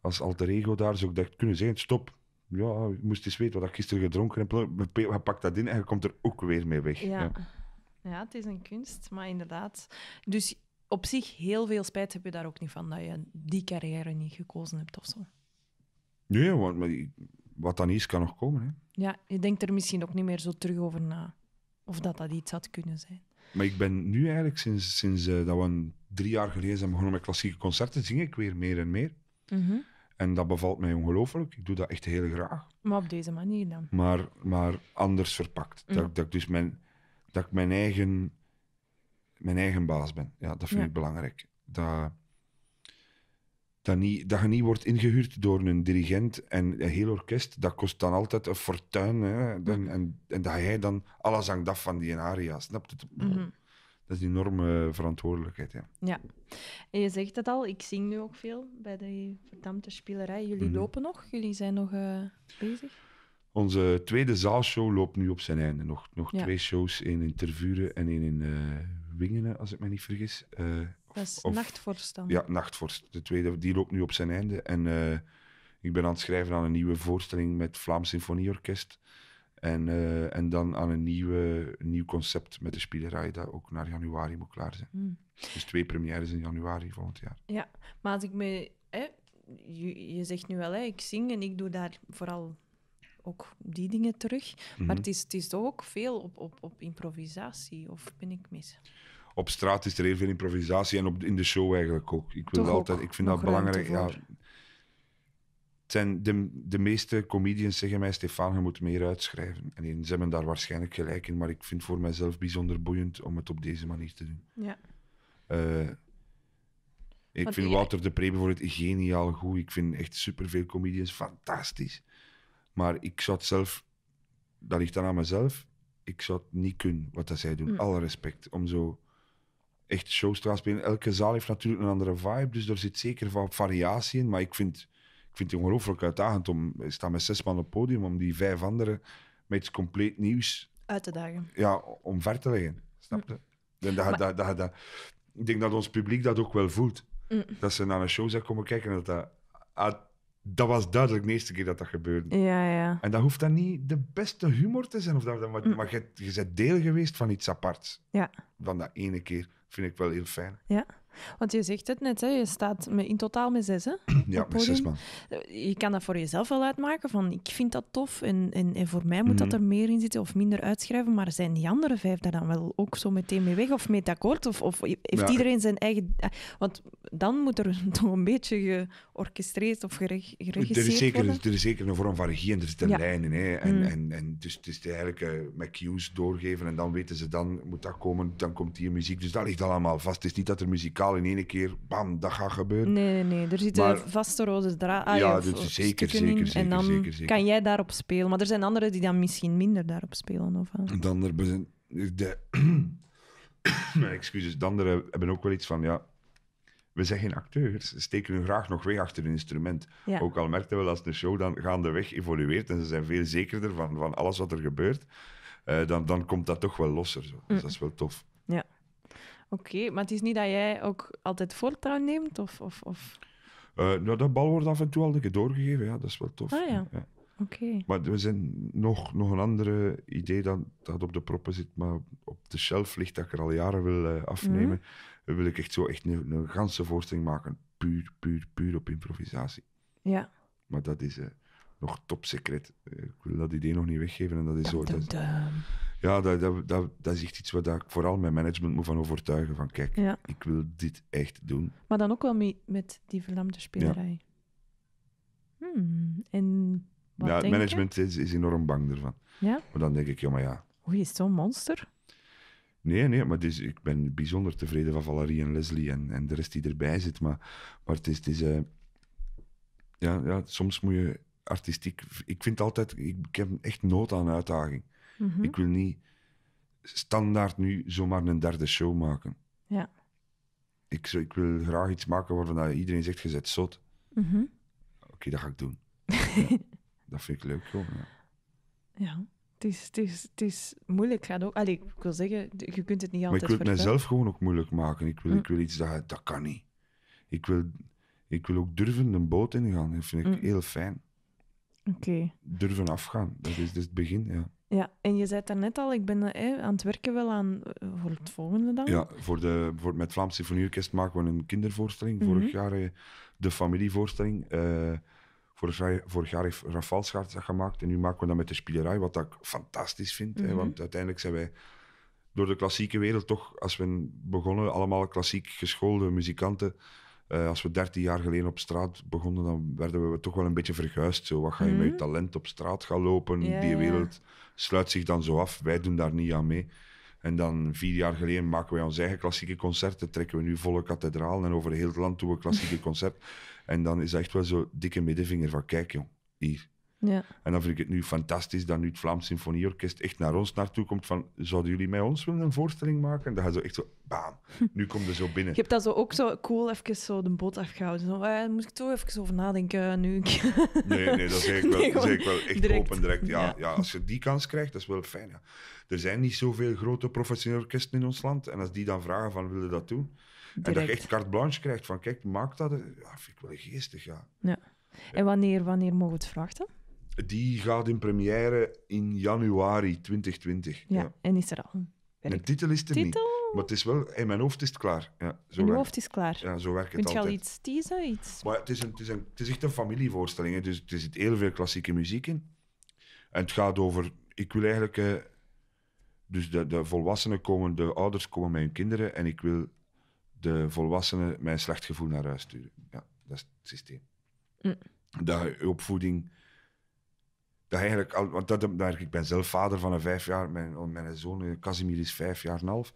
als alter ego daar, zou ik dat kunnen zeggen, stop. Ja, ik moest eens weten wat ik gisteren gedronken heb. Je pakt dat in en je komt er ook weer mee weg. Ja, ja het is een kunst, maar inderdaad. Dus op zich heel veel spijt heb je daar ook niet van dat je die carrière niet gekozen hebt of zo. Nee, want maar wat dan is, kan nog komen. Hè? Ja, je denkt er misschien ook niet meer zo terug over na. Of dat dat iets had kunnen zijn. Maar ik ben nu eigenlijk, sinds, sinds eh, dat we drie jaar geleden zijn begonnen met klassieke concerten, zing ik weer meer en meer. Mhm. En dat bevalt mij ongelooflijk. Ik doe dat echt heel graag. Maar op deze manier dan? Maar, maar anders verpakt. Dat, mhm. dat, dus mijn, dat ik mijn eigen mijn eigen baas ben. Ja, dat vind ik belangrijk. Dat, dat, niet, dat je niet wordt ingehuurd door een dirigent en een heel orkest, dat kost dan altijd een fortuin. Hè? En, en, dat jij dan alles hangt af van die aria, snapt het? Mhm. Dat is een enorme verantwoordelijkheid. Ja. ja. En je zegt het al, ik zing nu ook veel bij de verdampte spielerij. Jullie mhm. lopen nog, jullie zijn nog eh, bezig. Onze tweede zaalshow loopt nu op zijn einde. Nog, nog twee shows, één in Tervuren en één in eh, Wingenen, als ik me niet vergis. Eh, dat is Nachtvorst dan? Ja, Nachtvorst. De tweede, die loopt nu op zijn einde. En eh, ik ben aan het schrijven aan een nieuwe voorstelling met Vlaams Symfonieorkest. En, eh, en dan aan een nieuwe, nieuw concept met de spielerij, dat ook naar januari moet klaar zijn. Hmm. Dus twee premières in januari volgend jaar. Ja, maar als ik me... Hè, je, je, zegt nu wel, hè, ik zing en ik doe daar vooral ook die dingen terug. Maar mhm. het is, het is ook veel op, op, op improvisatie, of ben ik mis? Op straat is er heel veel improvisatie en op, in de show eigenlijk ook. Ik, wil altijd, ik vind dat belangrijk. Ja, zijn de, de meeste comedians zeggen mij, Stefan, je moet meer uitschrijven. En ze hebben daar waarschijnlijk gelijk in, maar ik vind het voor mezelf bijzonder boeiend om het op deze manier te doen. Ja. Eh, ik vind Wouter de voor het geniaal goed. Ik vind echt superveel comedians fantastisch. Maar ik zou zelf, dat ligt dan aan mezelf, ik zou het niet kunnen wat dat zij doen. Mm. Alle respect. Om zo echt shows te gaan spelen. Elke zaal heeft natuurlijk een andere vibe, dus er zit zeker wat variatie in. Maar ik vind, ik vind het ongelooflijk uitdagend om, ik sta met zes man op het podium, om die vijf anderen met iets compleet nieuws uit te dagen. Ja, om ver te leggen. Snap je? Mm. dat, dat, dat, ik denk dat ons publiek dat ook wel voelt. Mm. Dat ze naar een show zijn komen kijken en dat dat dat was duidelijk de eerste keer dat dat gebeurde. Ja, ja. En dat hoeft dan niet de beste humor te zijn, of dat, maar, mm. maar je, je bent deel geweest van iets aparts. Ja. Van dat ene keer. Vind ik wel heel fijn. Ja. Want je zegt het net, hè, je staat met, in totaal met zes, hè? Ja, met zes man. Je kan dat voor jezelf wel uitmaken, van ik vind dat tof en, en, en voor mij moet dat mhm. er meer in zitten of minder uitschrijven, maar zijn die andere vijf daar dan wel ook zo meteen mee weg of mee akkoord? Of, of heeft iedereen zijn eigen... Want dan moet er toch een beetje georchestreerd of gereg geregisseerd er is zeker, worden? Er is zeker een vorm van regie en er zitten lijnen. Hè? En, mhm. en, en dus het is dus eigenlijk uh, met cues doorgeven en dan weten ze, dan moet dat komen, dan komt hier muziek. Dus dat ligt allemaal vast. Het is niet dat er muzikaal in één keer, bam, dat gaat gebeuren. Nee, nee, nee. Er zit een vaste rode draad. Ah, ja, dus zeker, zeker, zeker, En dan zeker, zeker. kan jij daarop spelen. Maar er zijn anderen die dan misschien minder daarop spelen. Of, uh. Dan er de, excuses, dan er hebben ook wel iets van, ja, we zijn geen acteurs. Ze steken hun graag nog weg achter een instrument. Ook al merkten we dat de show dan gaandeweg evolueert en ze zijn veel zekerder van, van alles wat er gebeurt, eh, dan, dan komt dat toch wel losser. Zo. Dus mm. dat is wel tof. Ja. Oké, maar het is niet dat jij ook altijd voortouw neemt? Of, of, of... nou, dat bal wordt af en toe al een keer doorgegeven, ja, dat is wel tof. Ah ja, oké. Maar we zijn nog, nog een andere idee dat, dat op de proppen zit, maar op de shelf ligt, dat ik er al jaren wil eh, afnemen. Mm. Wil ik echt zo echt een, een ganse voorstelling maken, puur, puur, puur op improvisatie. Ja. Maar dat is eh, nog topsecret. Ik wil dat idee nog niet weggeven en dat is zo. Dat, ja, dat, dat, dat, dat is echt iets waar ik vooral mijn management moet van overtuigen. Van kijk, ik wil dit echt doen. Maar dan ook wel mee, met die verlamde spelerij. Ja. Hmm, en wat ja, het management is, is enorm bang ervan. Ja? Maar dan denk ik, ja, maar ja. hoe is zo'n monster? Nee, nee, maar dus, ik ben bijzonder tevreden van Valerie en Leslie en, en de rest die erbij zit. Maar, maar het is... Het is eh, ja, ja, soms moet je artistiek... Ik vind altijd... ik heb echt nood aan uitdaging. Mhm. Ik wil niet standaard nu zomaar een derde show maken. Ja. Ik, ik wil graag iets maken waarvan iedereen zegt, je zet zot. Mhm. Oké, dat ga ik doen. Dat vind ik leuk gewoon, ja. Het is, het, is, het is moeilijk gaan ook. Allee, ik wil zeggen, je kunt het niet altijd Maar ik wil het mezelf gewoon ook moeilijk maken. Ik wil, ik mm. wil iets dat... Dat kan niet. Ik wil, ik wil ook durven een boot ingaan. Dat vind ik mm. heel fijn. Oké. Durven afgaan. Dat is, dat is het begin, ja. Ja, en je zei het daarnet al, ik ben eh, aan het werken wel aan eh, voor het volgende dan. Ja, voor de, voor, met Vlaams Symfonieorkest maken we een kindervoorstelling. Mhm. Vorig jaar eh, de familievoorstelling. vorig, jaar, vorig heeft Rafal Schaart dat gemaakt. En nu maken we dat met de Spielerij, wat ik fantastisch vind. hè, mhm. want uiteindelijk zijn wij door de klassieke wereld toch, als we begonnen, allemaal klassiek geschoolde muzikanten eh, als we dertien jaar geleden op straat begonnen, dan werden we toch wel een beetje verguisd. Zo, wat ga je mhm. met je talent op straat gaan lopen? Die wereld sluit zich dan zo af. Wij doen daar niet aan mee. En dan vier jaar geleden maken wij ons eigen klassieke concerten, trekken we nu volle kathedraal en over heel het land doen we klassieke concert. En dan is dat echt wel zo dikke middenvinger van kijk jong, hier, ja. En dan vind ik het nu fantastisch dat nu het Vlaams Symfonieorkest echt naar ons naartoe komt van zouden jullie met ons willen een voorstelling maken? En dat gaat zo echt zo, bam, nu komt er zo binnen. Je hebt dat zo ook zo cool even zo de bot afgehouden. Zo, eh, moet ik toch even over nadenken eh, nu? nee, nee, dat zeg ik wel, nee, dat zeg ik wel echt direct. open direct. Ja, ja, als je die kans krijgt, dat is wel fijn. Ja. Er zijn niet zoveel grote professionele orkesten in ons land. En als die dan vragen van willen dat doen? En dat je echt carte blanche krijgt van kijk, maak dat. Ja, vind ik wel geestig, ja. ja. En wanneer, wanneer mogen we het verwachten? Die gaat in première in januari 2020. Ja, en is er al. De titel is er titel? niet. Maar het is wel... In mijn hoofd is het klaar. Ja, zo in mijn hoofd is klaar. Ja, zo werkt het altijd. Kun je al iets teasen? Iets... Maar het, is een, het, is een, het is echt een familievoorstelling. Dus er zit heel veel klassieke muziek in. En het gaat over... Ik wil eigenlijk... Eh, dus de, de volwassenen komen, de ouders komen met hun kinderen. En ik wil de volwassenen mijn slecht gevoel naar huis sturen. Ja, dat is het systeem. Mm. opvoeding dat eigenlijk, al, want dat, ik ben zelf vader van een vijf jaar, mijn, oh, mijn zoon eh, Casimir is vijf jaar en half.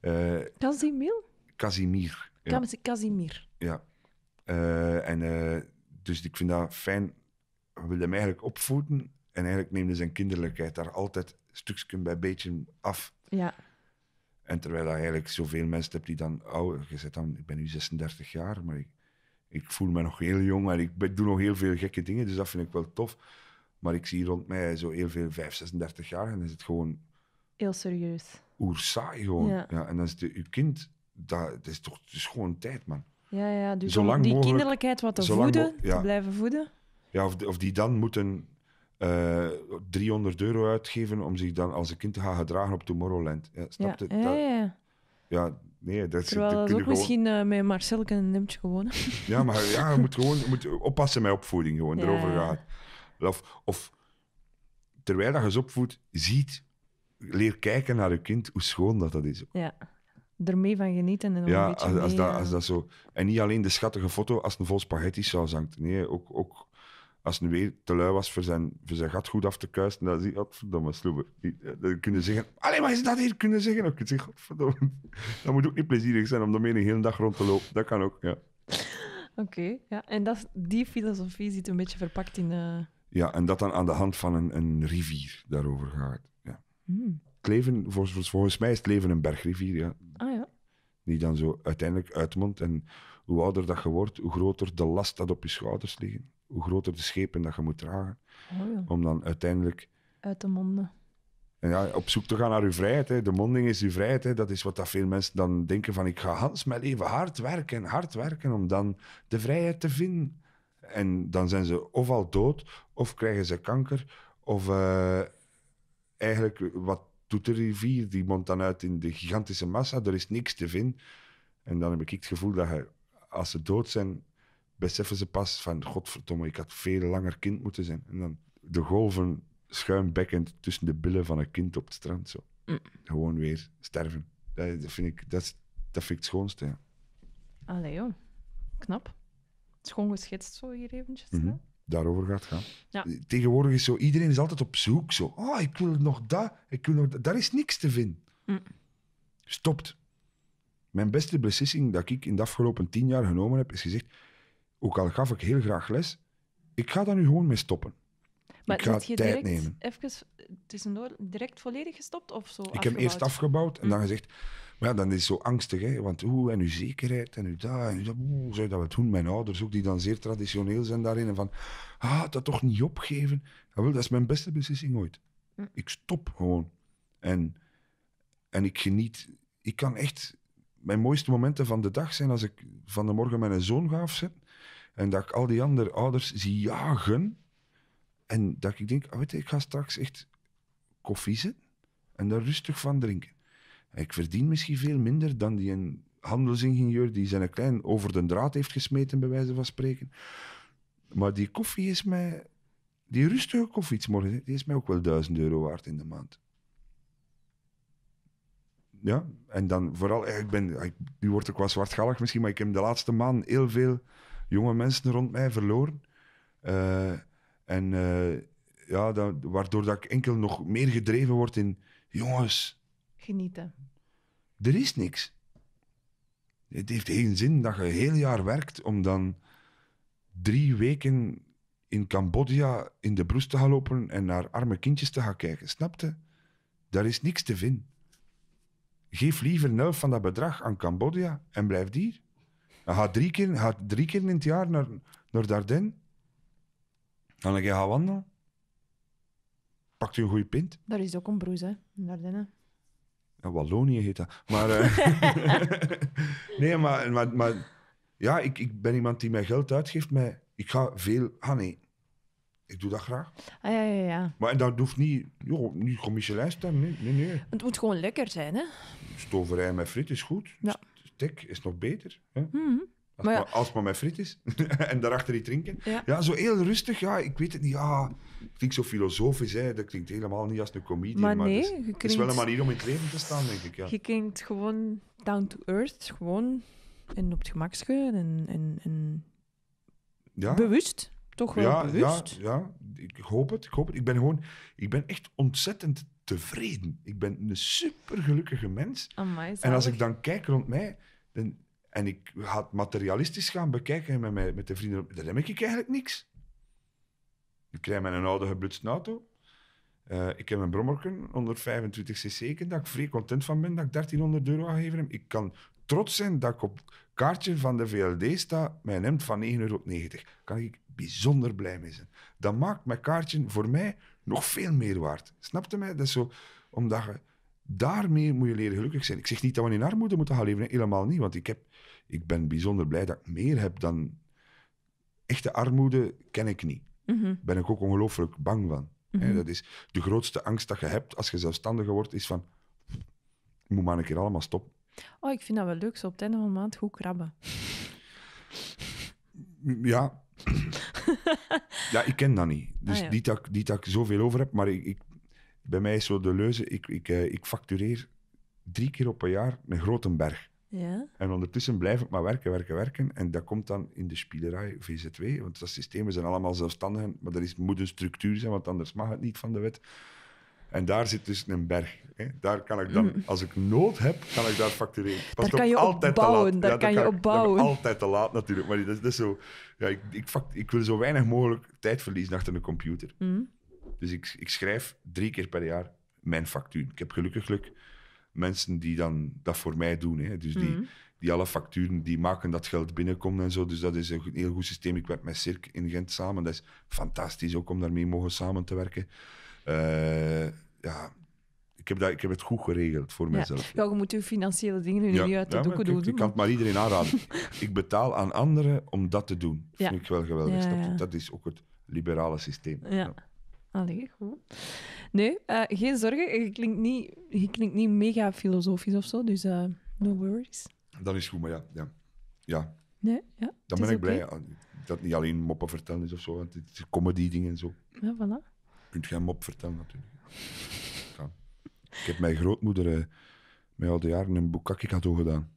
Uh, Casimir? Casimir. Ja. Casimir. Ja. Eh, en dus ik vind dat fijn. We willen hem eigenlijk opvoeden en eigenlijk neemde zijn kinderlijkheid daar altijd stukje bij beetje af. Ja. En terwijl dat eigenlijk zoveel mensen hebt die dan ouder, oh, je zegt dan, ik ben nu 36 jaar, maar ik, ik voel me nog heel jong en ik doe nog heel veel gekke dingen, dus dat vind ik wel tof. Maar ik zie rond mij zo heel veel 5, 36 jaar en dan is het gewoon... Heel serieus. Oerzaai gewoon. Ja. en dan is het, je eh, kind, dat, dat is toch het is gewoon tijd, man. Ja, ja, dus die kinderlijkheid wat te voeden, te blijven voeden. Ja, of, die dan moeten uh, eh, 300 euro uitgeven om zich dan als een kind te gaan gedragen op Tomorrowland. Ja, snap je? Ja. ja, ja, nee, dat is... Terwijl dat ook misschien eh, met Marcel een neemtje gewoon. ja, maar ja, je moet gewoon moet oppassen met opvoeding gewoon, erover gaat. Of, of terwijl dat je ze opvoedt, ziet, leer kijken naar je kind, hoe schoon dat, dat is. Ja, ermee van genieten. En ja, als, als, dat, als dat zo. En niet alleen de schattige foto als een vol spaghetti zou hangt. Nee, ook, ook als een weer te lui was voor zijn, voor zijn gat goed af te kuisten, dan zie je, godverdomme, sloeber. Dan kunnen zeggen, alleen maar is dat hier? Kunnen zeggen ook. zeggen, godverdomme. Dat moet ook niet plezierig zijn om de een hele dag rond te lopen. Dat kan ook, ja. Oké, ja. En dat, die filosofie zit een beetje verpakt in... Eh, ja, en dat dan aan de hand van een, een rivier daarover gaat. Ja. Hmm. Kleven, volgens, volgens mij is het Leven een bergrivier, ja. Ah, ja. Die dan zo uiteindelijk uitmondt. En hoe ouder dat je wordt, hoe groter de last dat op je schouders liggen. Hoe groter de schepen dat je moet dragen. Oh, om dan uiteindelijk... Uit te monden. En ja, op zoek te gaan naar uw vrijheid. Hè. De monding is uw vrijheid. Hè. Dat is wat dat veel mensen dan denken van ik ga Hans mijn leven hard werken, hard werken om dan de vrijheid te vinden. En dan zijn ze of al dood, of krijgen ze kanker, of eh, eigenlijk, wat doet de rivier? Die mondt dan uit in de gigantische massa, er is niks te vinden. En dan heb ik het gevoel dat als ze dood zijn, beseffen ze pas van, godverdomme, ik had veel langer kind moeten zijn. En dan de golven schuimbekkend tussen de billen van een kind op het strand. Zo. Mm. Gewoon weer sterven. Dat vind ik, dat, dat vind ik het schoonste. Ja. Allee joh, knap. Het is gewoon geschetst zo hier eventjes. Mhm. Daarover gaat gaan. Ja. Tegenwoordig is zo, iedereen is altijd op zoek. Zo, ah, oh, ik wil nog dat, ik wil nog dat. Daar is niks te vinden. Mm. Stopt. Mijn beste beslissing dat ik in de afgelopen tien jaar genomen heb, is gezegd, ook al gaf ik heel graag les, ik ga daar nu gewoon mee stoppen. Maar ik ga je tijd direct, nemen. Even eh, tussendoor, direct volledig gestopt of zo? Ik heb eerst afgebouwd en dan mm. gezegd, maar ja, dan is het zo angstig, hè? want hoe en uw zekerheid en u daar en dat, Hoe zou dat wat doen? Mijn ouders ook, die dan zeer traditioneel zijn daarin. En van, ah, dat toch niet opgeven. Jawel, dat is mijn beste beslissing ooit. Ik stop gewoon. En, en ik geniet. Ik kan echt. Mijn mooiste momenten van de dag zijn als ik van de morgen mijn zoon ga afzetten. En dat ik al die andere ouders zie jagen. En dat ik denk, ah, weet je, ik ga straks echt koffie zetten en daar rustig van drinken. Ik verdien misschien veel minder dan die een handelsingenieur die zijn klein over de draad heeft gesmeten, bij wijze van spreken. Maar die koffie is mij, die rustige koffie, morgen, die is mij ook wel duizend euro waard in de maand. Ja, en dan vooral, eh, ik ben, ah, ik, nu word ik wel zwartgallig misschien, maar ik heb de laatste maanden heel veel jonge mensen rond mij verloren. Eh, en eh, ja, waardoor dat ik enkel nog meer gedreven word in, jongens, genieten. Er is niks. Het heeft geen zin dat je een heel jaar werkt om dan drie weken in Cambodja in de broes te gaan lopen en naar arme kindjes te gaan kijken. Snapte? Daar is niks te vinden. Geef liever een van dat bedrag aan Cambodja en blijf hier. Dan ga drie keer, ga drie keer in het jaar naar, naar Dardenne. Dan ga je gaan wandelen. Pakt je een goede pint. Daar is ook een broes, hè, in Dardenne. Ja, nou, Wallonië heet dat. Maar, eh, nee, maar, maar, ja, ik, ik ben iemand die mij geld uitgeeft, maar ik ga veel ah nee, Ik doe dat graag. Ah, ja, ja, ja. Maar en dat hoeft niet, joh, niet gewoon Michelin nee, nee, nee. Het moet gewoon lekker zijn, hè? Stoverij met frit is goed. Ja. Stek is nog beter. Hè? Mm -hmm. Als, maar, maar, als maar met friet is. en daarachter die drinken. Ja. zo heel rustig. Ja, ik weet het niet. Ja, het klinkt zo filosofisch. Hè. Dat klinkt helemaal niet als een comedie. Maar, maar nee, het, is, wel een manier om in het leven te staan, denk ik. Ja. Je klinkt gewoon down to earth. Gewoon en op het gemakske. En, en, en... Ja. bewust. Toch wel ja, bewust. Ja, ja, ik hoop het. Ik hoop het. Ik ben gewoon... Ik ben echt ontzettend tevreden. Ik ben een supergelukkige mens. en als ik dan kijk rond mij... Dan, en ik had materialistisch gaan bekijken met, mijn, met de vrienden. Daar heb ik eigenlijk niks. Ik krijg mijn oude geblutste auto. Eh, ik heb een brommerken, 125 cc, dat ik vrij content van ben dat ik 1300 euro ga geven, Ik kan trots zijn dat ik op kaartje van de VLD sta mijn hemd van 9,90 euro. kan ik bijzonder blij mee zijn. Dat maakt mijn kaartje voor mij nog veel meer waard. Snapte mij? Dat is zo, omdat je Daarmee moet je leren gelukkig zijn. Ik zeg niet dat we in armoede moeten gaan leven, helemaal niet. Want ik, heb, ik ben bijzonder blij dat ik meer heb dan... Echte armoede ken ik niet. Mhm. Daar ben ik ook ongelooflijk bang van. Mhm. dat is de grootste angst dat je hebt als je zelfstandiger wordt, is van... Ik moet maar een keer allemaal stoppen. Oh, ik vind dat wel leuk, zo op het einde van de maand goed krabben. Ja. ja, ik ken dat niet. Dus die ah, niet, dat, dat ik zoveel over heb, maar ik, bij mij is zo de leuze, ik, ik, eh, ik factureer drie keer op een jaar een grote berg. Ja. En ondertussen blijf ik maar werken, werken, werken. En dat komt dan in de spielerij VZW. Want dat systemen zijn allemaal zelfstandigen. Maar er moet een structuur zijn, want anders mag het niet van de wet. En daar zit dus een berg. Hè. Daar kan ik dan, mm. als ik nood heb, kan ik daar factureren. Pas kan je altijd opbouwen. Te Daar kan je opbouwen. altijd te laat natuurlijk. Maar dat, is zo, ja, ik, ik, ik, wil zo weinig mogelijk tijd verliezen achter de computer. Mm. Dus ik, ik schrijf drie keer per jaar mijn factuur. Ik heb gelukkig mensen die dan dat voor mij doen. Hè. Dus die, mhm. die alle facturen, die maken dat geld binnenkomt en zo. Dus dat is een heel goed systeem. Ik werk met Cirque in Gent samen. Dat is fantastisch ook om daarmee mogen samen te werken. Uh, ja, ik heb, dat, ik heb het goed geregeld voor mezelf. Ja, je moet je financiële dingen nu niet uit de doeken doen. Ik, kan het maar iedereen aanraden. ik betaal aan anderen om dat te doen. vind ik wel geweldig. Dat, dat, is ook het liberale systeem. ja. Allee, goed. Nee, eh, geen zorgen. Je klinkt niet, je klinkt niet mega filosofisch of zo, dus eh, no worries. Dat is goed, maar ja. ja. ja. Nee, ja. Dan ben ik blij dat het niet alleen moppen vertellen is of zo, want het is comedy dingen en zo. Ja, voilà. Kunt geen mop vertellen, natuurlijk. Ja. Ik heb mijn grootmoeder uh, eh, mij al de jaren een boekakje gedaan.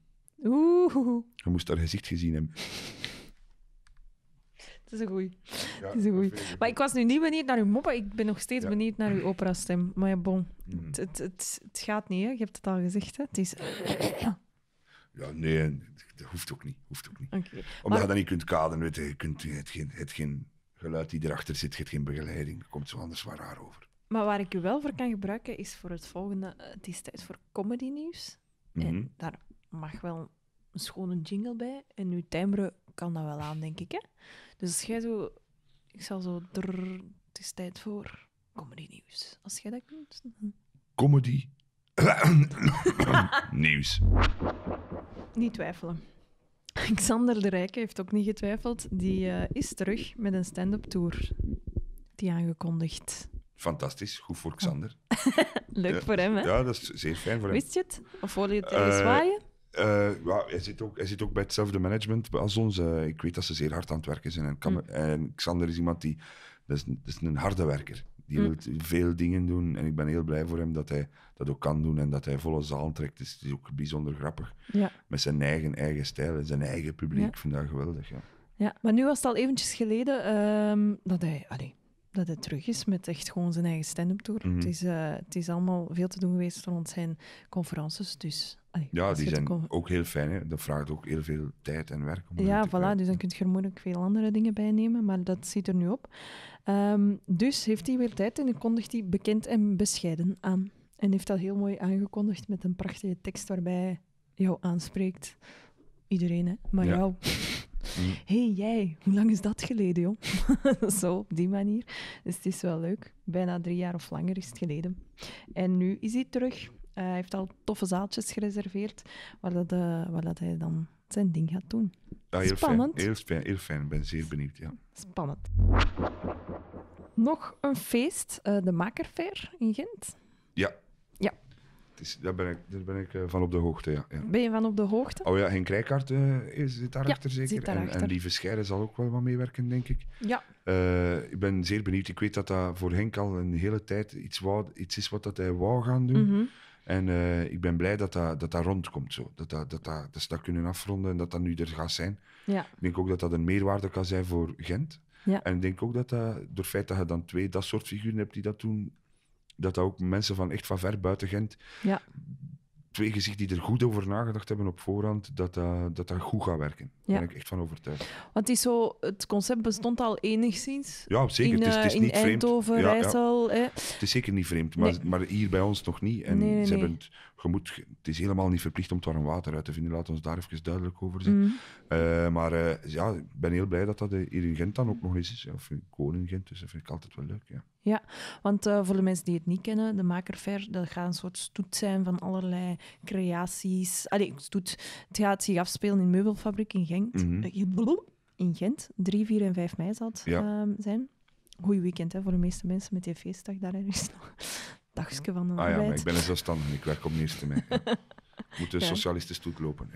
Oeh. Je moest haar gezicht gezien hebben is een goeie. het is een goeie. Maar ik was nu niet benieuwd naar uw moppen. Ik ben nog steeds benieuwd naar uw operastem. Maar ja, bon. Mhm. Het, het, het, gaat niet, hè. Je hebt het al gezegd, hè. Het is... Ja, nee, dat hoeft ook niet. Hoeft ook niet. Okay. Omdat je dat niet kunt kaderen, weet je. je kunt, het, geen, het geen geluid die erachter zit, hebt geen begeleiding. komt zo anders waar raar over. Maar waar ik u wel voor kan gebruiken, is voor het volgende. Eh, het is tijd voor comedy nieuws. En mhm. daar mag wel een schone jingle bij. En uw timbre kan dat wel aan, denk ik, hè? Dus als jij zo... Ik zal zo... het is tijd voor comedy nieuws. Als jij dat kunt. Comedy. nieuws. Niet twijfelen. Xander de Rijke heeft ook niet getwijfeld. Die eh, is terug met een stand-up tour. Die aangekondigd. Fantastisch, goed voor Xander. Leuk voor hem, hè? Ja, dat is zeer fijn voor hem. Wist je het? Of wil je het uh, zwaaien? Eh, ja, hij, zit ook, hij zit ook bij hetzelfde management als ons. Eh, ik weet dat ze zeer hard aan het werken zijn. En, mm. en Xander is iemand die... Dat is, een harde werker. Die mm. wil veel dingen doen. En ik ben heel blij voor hem dat hij dat ook kan doen. En dat hij volle zaal trekt. Dus het is ook bijzonder grappig. Ja. Met zijn eigen, eigen stijl en zijn eigen publiek. Ik vind dat geweldig, ja. Ja, maar nu was het al eventjes geleden ehm, dat, hij, allee, dat hij terug is met echt gewoon zijn eigen stand-up tour. Mhm. het, is, eh, het is allemaal veel te doen geweest rond zijn conferences, dus ja, die zijn ook heel fijn. Hè? Dat vraagt ook heel veel tijd en werk. Om ja, voilà. Dus dan kun je er moeilijk veel andere dingen bij nemen. Maar dat zit er nu op. Ehm, dus heeft hij weer tijd en dan kondigt hij bekend en bescheiden aan. En heeft dat heel mooi aangekondigd met een prachtige tekst waarbij jou aanspreekt. Iedereen, hè? Maar jou. Mm. hey, jij, hoe lang is dat geleden, joh? Zo, op die manier. Dus het is wel leuk. Bijna drie jaar of langer is het geleden. En nu is hij terug eh, hij heeft al toffe zaaltjes gereserveerd waar, dat, eh, waar dat hij dan zijn ding gaat doen. heel Spannend. Fijn, heel, fijn, heel ben zeer benieuwd. Ja. Spannend. Nog een feest, uh, de Makerfair in Gent. Ja. Ja. is, daar ben ik, daar ben ik van op de hoogte, ja, ja. Ben je van op de hoogte? Oh ja, Henk Krijkaart is zit daarachter ja, zeker. Zit En, en, Lieve Scheire zal ook wel wat meewerken, denk ik. Ja. ik ben zeer benieuwd. Ik weet dat dat voor Henk al een hele tijd iets, wou, iets is wat dat hij wou gaan doen. Mm -hmm. En eh, ik ben blij dat dat, dat, dat rondkomt. Zo. Dat, dat, dat, dat, ze dat kunnen afronden en dat dat nu er gaat zijn. Ja. Ik denk ook dat dat een meerwaarde kan zijn voor Gent. Ja. En ik denk ook dat dat, door het feit dat je dan twee dat soort figuren hebt die dat doen, dat dat ook mensen van echt van ver buiten Gent ja twee gezichten die er goed over nagedacht hebben op voorhand, dat dat, dat goed gaat werken. Daar ben ik echt van overtuigd. Want het, is zo, het concept bestond al enigszins. Ja, zeker. het is, het is eh, niet vreemd. ja, Het is zeker niet vreemd, maar, maar hier bij ons nog niet. En ze hebben het je moet, het is helemaal niet verplicht om het een water uit te vinden. Laat ons daar even duidelijk over zijn. Mm. Eh, maar eh, ja, ik ben heel blij dat dat eh, hier in Gent dan ook nog eens is. Of in Koning Gent, dus dat vind ik altijd wel leuk. Ja, ja want voor de mensen die het niet kennen, de Makerfair, dat gaat een soort stoet zijn van allerlei creaties. Allee, stoet. Het gaat zich afspelen in meubelfabriek in Gent. Mm -hmm. In Gent, 3, 4 en 5 mei zal het ehm, zijn. Goeie weekend hè, voor de meeste mensen met die feestdag daar ergens nog dagje van de Ah ja, maar ik ben een zelfstandige, ik werk op neerste mee. Ik Moet de socialisten stoet lopen.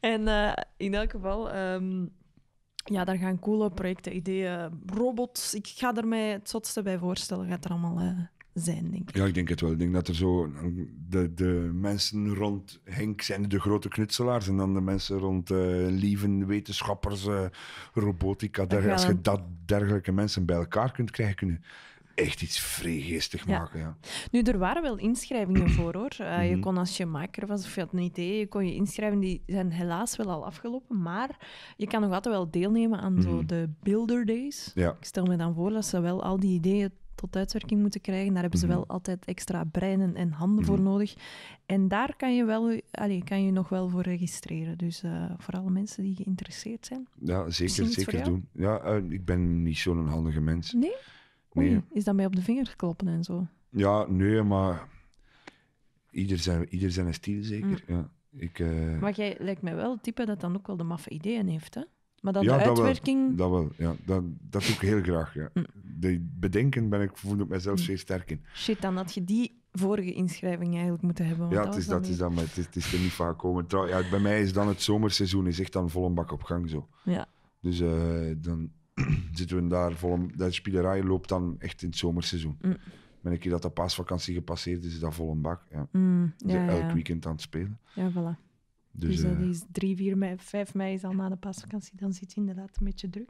en eh, in elk geval... Ehm, ja, daar gaan coole projecten, ideeën, robots. Ik ga er mij het zotste bij voorstellen. Gaat er allemaal eh, zijn, denk ik. Ja, ik denk het wel. Ik denk dat er zo de, de mensen rond Henk zijn de grote knutselaars en dan de mensen rond uh, lieven, wetenschappers, robotica. Dergelijke. Als je dat dergelijke mensen bij elkaar kunt krijgen, kunnen echt iets vreegeestig maken. Ja. Nu, er waren wel inschrijvingen voor hoor. Eh, je mhm. kon als je maker was of je had een idee, je kon je inschrijven. Die zijn helaas wel al afgelopen, maar je kan nog altijd wel deelnemen aan zo mhm. de Builder Days. Ja. Ik stel me dan voor dat ze wel al die ideeën tot uitwerking moeten krijgen. Daar hebben ze mhm. wel altijd extra breinen en handen voor nodig. En daar kan je, wel, allee, kan je nog wel voor registreren. Dus eh, voor alle mensen die geïnteresseerd zijn. Ja, zeker, zeker doen. Ja, eh, ik ben niet zo'n handige mens. Nee? Nee. is dat mij op de vinger kloppen en zo? Ja, nee, maar ieder zijn, ieder zijn stijl zeker. Mm. Ja. Ik, eh, Maar jij lijkt mij wel het type dat dan ook wel de maffe ideeën heeft, hè? Maar dan de uitwerking... Dat wel, dat wel ja. Dat, dat doe ik heel graag, ja. Mm. De bedenken ben ik, voel ik mezelf zeer mm. sterk in. Shit, dan had je die vorige inschrijving eigenlijk moeten hebben. Ja, het is, dat is dan, maar het is, er niet vaak komen. Trouw, ja, bij mij is dan het zomerseizoen is echt dan vol een bak op gang, zo. Ja. Dus eh, dan, zitten we daar vol. Dat spielerij loopt dan echt in het zomerseizoen. Mm. een keer dat de paasvakantie gepasseerd is, is dat vol een bak. Ja. Mm, ja, elk weekend aan het spelen. Ja, voilà. Dus, dus uh, 3, 4 mei, 5 mei is al na de paasvakantie, dan zit het inderdaad een beetje druk.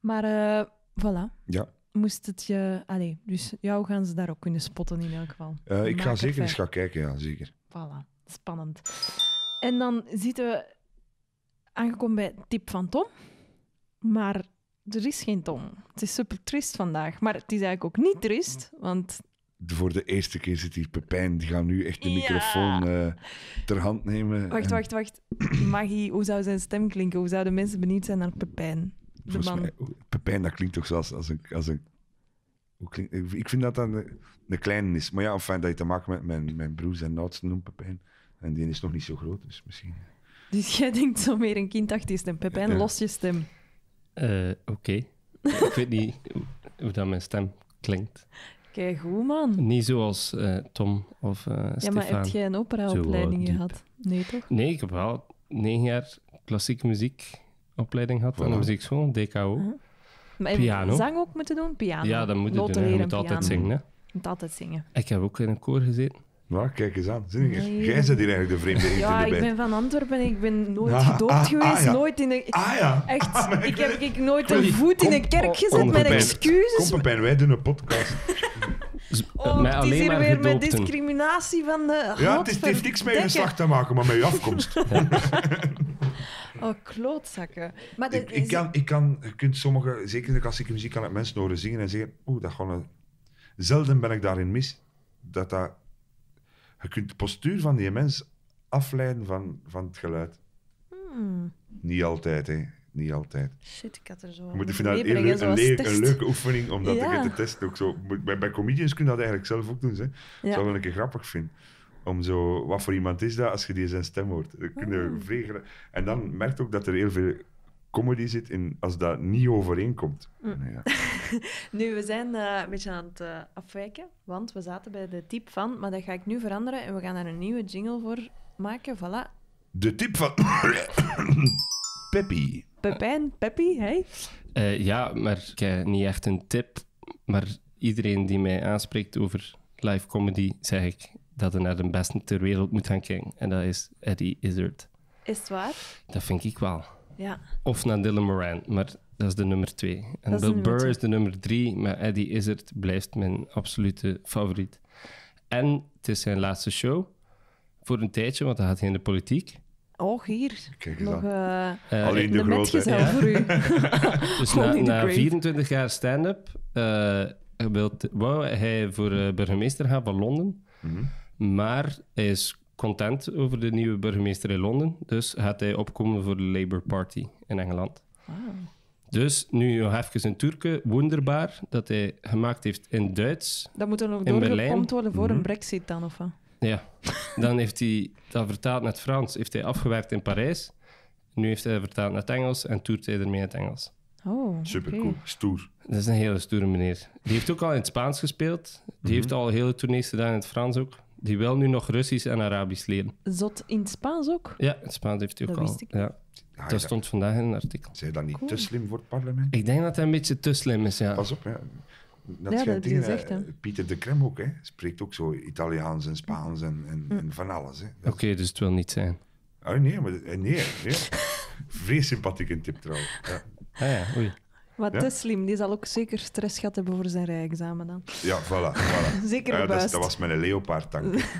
Maar uh, voilà. Ja. Moest het je... Allee, dus jou gaan ze daar ook kunnen spotten in elk geval. Uh, ik ga zeker eens gaan kijken, ja, zeker. Voilà, spannend. En dan zitten we aangekomen bij tip van Tom. Maar er is geen Tom. Het is super triest vandaag. Maar het is eigenlijk ook niet trist, want... Voor de eerste keer zit hier Pepijn. Die gaan nu echt de microfoon eh, ter hand nemen. Wacht, wacht, wacht. Magie. hoe zou zijn stem klinken? Hoe zouden mensen benieuwd zijn naar Pepijn? De man. Oh, Pepijn, dat klinkt toch zoals als een... Als een hoe klinkt, ik vind dat dat een, een kleine is. Maar ja, fijn dat je te maken met mijn, mijn broers en oudsten noemt Pepijn. En die is nog niet zo groot, dus misschien... Dus jij denkt zo meer een kindachtige stem. Pepijn, los je stem. Eh, oké. ik weet niet hoe dat mijn stem klinkt. Kijk, goed man. Niet zoals eh, Tom of uh, eh, Stefan. Ja, maar heb jij een operaopleiding gehad? Nee, toch? Nee, ik heb wel negen jaar klassieke muziekopleiding gehad van aan de muziekschool, DKO. Uh piano. zang ook moeten doen? Piano. Ja, dat moet je doen. Je moet altijd zingen. Je moet altijd zingen. Ik heb ook in een koor gezeten. Nou, kijk eens aan. Zin nee. Jij bent hier eigenlijk de vreemde ja, in de ik ben van Antwerpen en ik ben nooit ah, gedood ah, ah, geweest. Ah, ja. Nooit in een... Ah, ja. Echt, ik, heb ik nooit een voet in een kerk gezet. met mijn excuses. Kom wij doen een podcast. Oh, het is hier weer met discriminatie van de Ja, het, is, heeft niks met je geslacht te maken, maar met je afkomst. Oh, klootzakken. ik, kan, ik kan, je kunt sommige, zeker in de klassieke muziek, kan ik mensen horen zingen en zeggen, oeh, dat gewoon... Zelden ben ik daarin mis, dat dat je kunt de postuur van die mens afleiden van, van het geluid. Hmm. Niet altijd, hè. Niet altijd. Shit, ik had er zo... Je moet, ik vind dat een, leuke oefening om dat ja. te, testen. Ook zo. Bij, comedians kun je dat eigenlijk zelf ook doen. Hè. Ja. Zou wel een keer grappig vinden. Om zo, wat voor iemand is dat als je die zijn stem hoort? Dan kun je hmm. En dan merkt ook dat er heel veel comedy zit in als dat niet overeenkomt. Mm. ja. nu, we zijn eh, een beetje aan het eh, afwijken, want we zaten bij de tip van, maar dat ga ik nu veranderen en we gaan daar een nieuwe jingle voor maken. Voilà. De tip van Peppy. Pepijn, Peppy, hè? Eh, ja, maar ik heb niet echt een tip, maar iedereen die mij aanspreekt over live comedy, zeg ik dat er naar de beste ter wereld moet gaan kijken. En dat is Eddie Izzard. Is het waar? Dat vind ik wel. Ja. Of naar Dylan Moran, maar dat is de nummer twee. En Bill Burr is de nummer drie, maar Eddie Izzard blijft mijn absolute favoriet. En het is zijn laatste show voor een tijdje, want hij gaat eh, eh, in de politiek. Oh, hier. Kijk Nog, Alleen de, grote. voor u. dus na, 24 jaar stand-up uh, wou hij voor burgemeester gaan van Londen. Mhm. Maar hij is content over de nieuwe burgemeester in Londen. Dus gaat hij opkomen voor de Labour Party in Engeland. Dus nu nog even een Turke, Wonderbaar, dat hij gemaakt heeft in Duits. Dat moet er nog doorgepompt worden voor een mhm. brexit dan, of wat? Ja. Dan heeft hij dat vertaald naar het Frans, heeft hij afgewerkt in Parijs. Nu heeft hij dat vertaald naar het Engels en toert hij ermee in het Engels. Oh, Super cool, stoer. Dat is een hele stoere meneer. Die heeft ook al in het Spaans gespeeld. Die mhm. heeft al hele tournees gedaan in het Frans ook. Die wil nu nog Russisch en Arabisch leren. Zot in het Spaans ook? Ja, in het Spaans heeft hij ook dat al. Wist ik. Ja. Ah, dat stond vandaag in een artikel. Zijn dat niet te slim voor het parlement? Ik denk dat hij een beetje te slim is, ja. Pas op, ja. Dat ja, dat Pieter de Krem ook, hè, spreekt ook zo Italiaans en Spaans en, en, hm. van alles. Oké, dus het wil niet zijn. Oh nee, maar eh, nee, nee. Vrees sympathiek tip trouwens. Ja. Ah ja, oei. Maar ja? slim, die zal ook zeker stress gehad hebben voor zijn rijexamen dan. Ja, voilà. voilà. zeker ja, dat, dat, was mijn dank.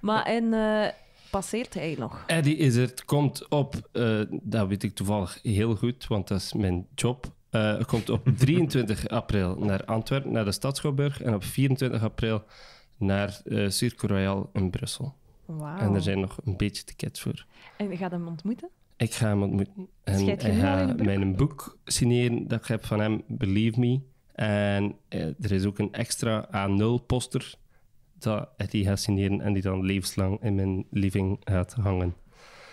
maar en... Eh, passeert hij nog? Eddie is het komt op, eh, dat weet ik toevallig heel goed, want dat is mijn job. Uh, komt op 23 april naar Antwerpen, naar de Stadschouwburg. En op 24 april naar uh, Royal in Brussel. Wow. En er zijn nog een beetje tickets voor. En gaat hem ontmoeten? ik ga hem ontmoeten. En ga mijn boek signeren dat ik heb van hem, Believe Me. En eh, er is ook een extra A0-poster dat hij gaat signeren en die dan levenslang in mijn living gaat hangen.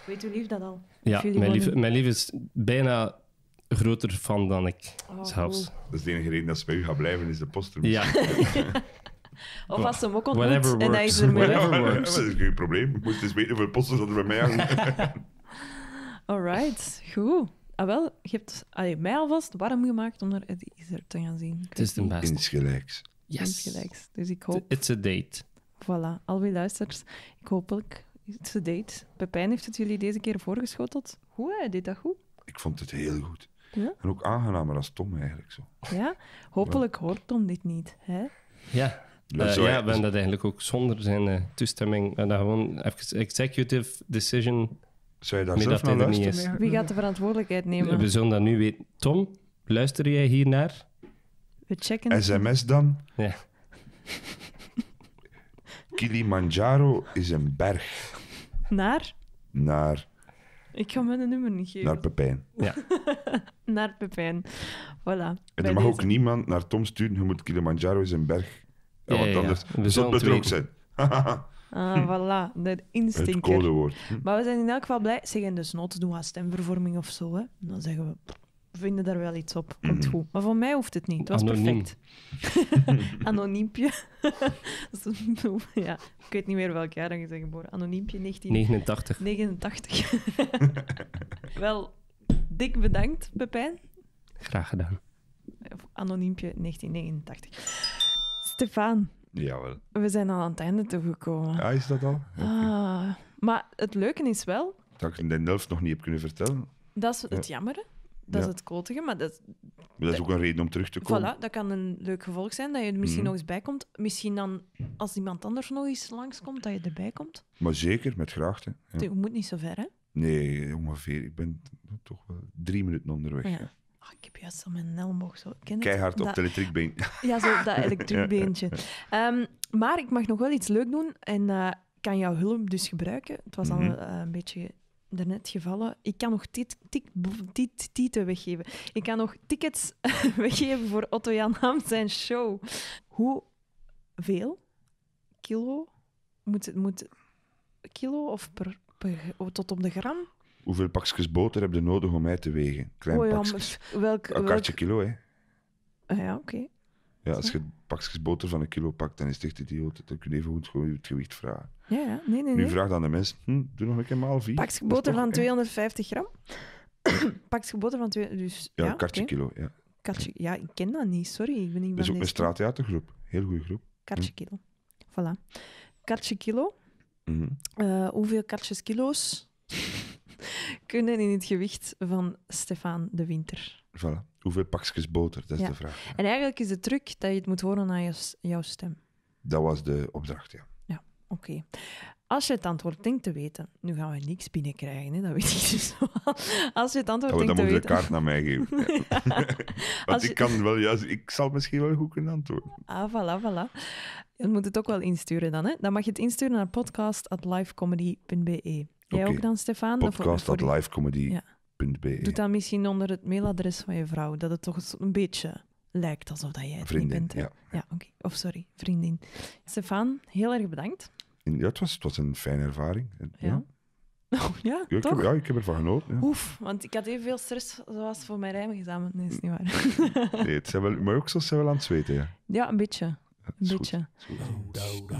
Weet u lief dat al? Ja, mijn lief, mijn lief is bijna groter van dan ik oh, zelfs. Cool. Dat is de enige reden dat ze bij u gaat blijven, is de poster. Ja. Of als ze hem ook ontmoet en hij is er dat is geen probleem. Ik moest eens weten hoeveel posters dat er bij mij hangen. Alright, goed. Ah, wel, je hebt mij alvast warm gemaakt om naar Eddie Izzard te gaan zien. Het is de beste. Insgelijks. Yes. Insgelijks. Dus ik hoop... It's a date. Voilà, alweer luisters. Ik hopelijk... It's a date. Pepijn heeft het jullie deze keer voorgeschoteld. Hoe, hij deed dat goed. Ik vond het heel goed. Ja? En ook aangenamer als Tom eigenlijk zo. Ja, hopelijk hoort Tom dit niet. Hè? Ja. Dus eh, ja, ik we dat eigenlijk ook zonder zijn eh, toestemming. En eh, gewoon executive decision zou je daar zelf naar luisteren? Wie gaat de verantwoordelijkheid nemen? We zullen dat nu weten. Tom, luister jij naar? We checken. SMS dan? Ja. Kilimanjaro is een berg. Naar? Naar. Ik ga mijn nummer niet geven. Naar Pepijn. Ja. naar Pepijn. Voilà. En er mag ook niemand naar Tom sturen. Je moet Kilimanjaro is een berg. Ja, want anders ja. het bedrog zijn. Ah, hm. voilà. De instinct. Hm. Maar we zijn in elk geval blij. Zeggen de dus nood doen we aan stemvervorming of zo. Hè. Dan zeggen we, we vinden daar wel iets op. Komt hm. goed. Maar voor mij hoeft het niet. Het was perfect. Anoniempje. ja, ik weet niet meer welk jaar dan je zegt, geboren. Anoniempje 1989. 89. wel, dik bedankt, Pepijn. Graag gedaan. Anoniempje 1989. Stefan, Jawel. We zijn al aan het einde toegekomen. Ja, ah, is dat al? Ah, maar het leuke is wel... Dat ik de Nelf nog niet heb kunnen vertellen. Dat is het jammeren jammere. Dat is het kotige, maar dat... dat is ook een reden om terug te komen. Voilà, dat kan een leuk gevolg zijn, dat je er misschien mhm. nog eens bij komt. Misschien dan, als iemand anders nog eens langskomt, dat je erbij komt. Maar zeker, met graagte. het moet niet zo ver, hè? Nee, ongeveer. Ik ben toch wel drie minuten onderweg. Ja. Ah, ik heb juist al mijn elleboog zo... Keihard op het been. Ja, zo dat elektriek beentje. Ehm, maar ik mag nog wel iets leuk doen en uh, kan jouw hulp dus gebruiken. Het was al mhm. eh, een beetje daarnet gevallen. Ik kan nog tit, tieten weggeven. Ik kan nog tickets weggeven voor Otto Jan Ham zijn show. Hoeveel kilo moet het... kilo of per, tot op de gram? hoeveel pakjes boter heb je nodig om mij te wegen? Klein pakjes. Welk, een kartje kilo, hè? Ah, ja, oké. Ja, als je pakjes boter van een kilo pakt, dan is het echt idioot. Dan kun je even goed het gewicht vragen. Ja, ja. Nee, nee, nu nee. vraagt aan de mens. hm, doe nog een keer maal vier. Pakjes boter van 250 gram? pakjes boter van twee. dus, Ja, ja kartje kilo, ja. Kartje, ja, ik ken dat niet, sorry. Ik ben niet dat is ook een straattheatergroep. Heel goede groep. Kartje hm. kilo. Voilà. Kartje kilo. Mhm. Eh, hoeveel kartjes kilo's? kunnen in het gewicht van Stefan de Winter. Voilà. Hoeveel pakjes boter, dat is de vraag. En eigenlijk is de truc dat je het moet horen naar jouw stem. Dat was de opdracht, ja. Ja, oké. Als je het antwoord denkt te weten, nu gaan we niks binnenkrijgen, hè? dat weet ik dus Als je het antwoord denkt te weten... Dan moet je de kaart naar mij geven. Want ik kan wel juist... Ik zal misschien wel goed kunnen antwoorden. Ah, voilà, voilà. Je moet het ook wel insturen dan, hè. Dan mag je het insturen naar podcast.livecomedy.be. Jij ook dan, Stefan? Podcast.livecomedy.be comedy.be. Doe dat misschien onder het mailadres van je vrouw, dat het toch een beetje lijkt alsof dat jij het vriendin, bent. Ja, oké. Of sorry, vriendin. Stefan, heel erg bedankt. Ja, het was, het was een fijne ervaring. ja. ja. Oh, ja, ja, ik heb, ja, ik ervan genoten. Oef, want ik had even veel stress zoals voor mijn rijmen Nee, is niet waar. nee, het zijn wel, maar ook zo zijn wel aan het zweten, ja. Ja, een beetje. Een beetje.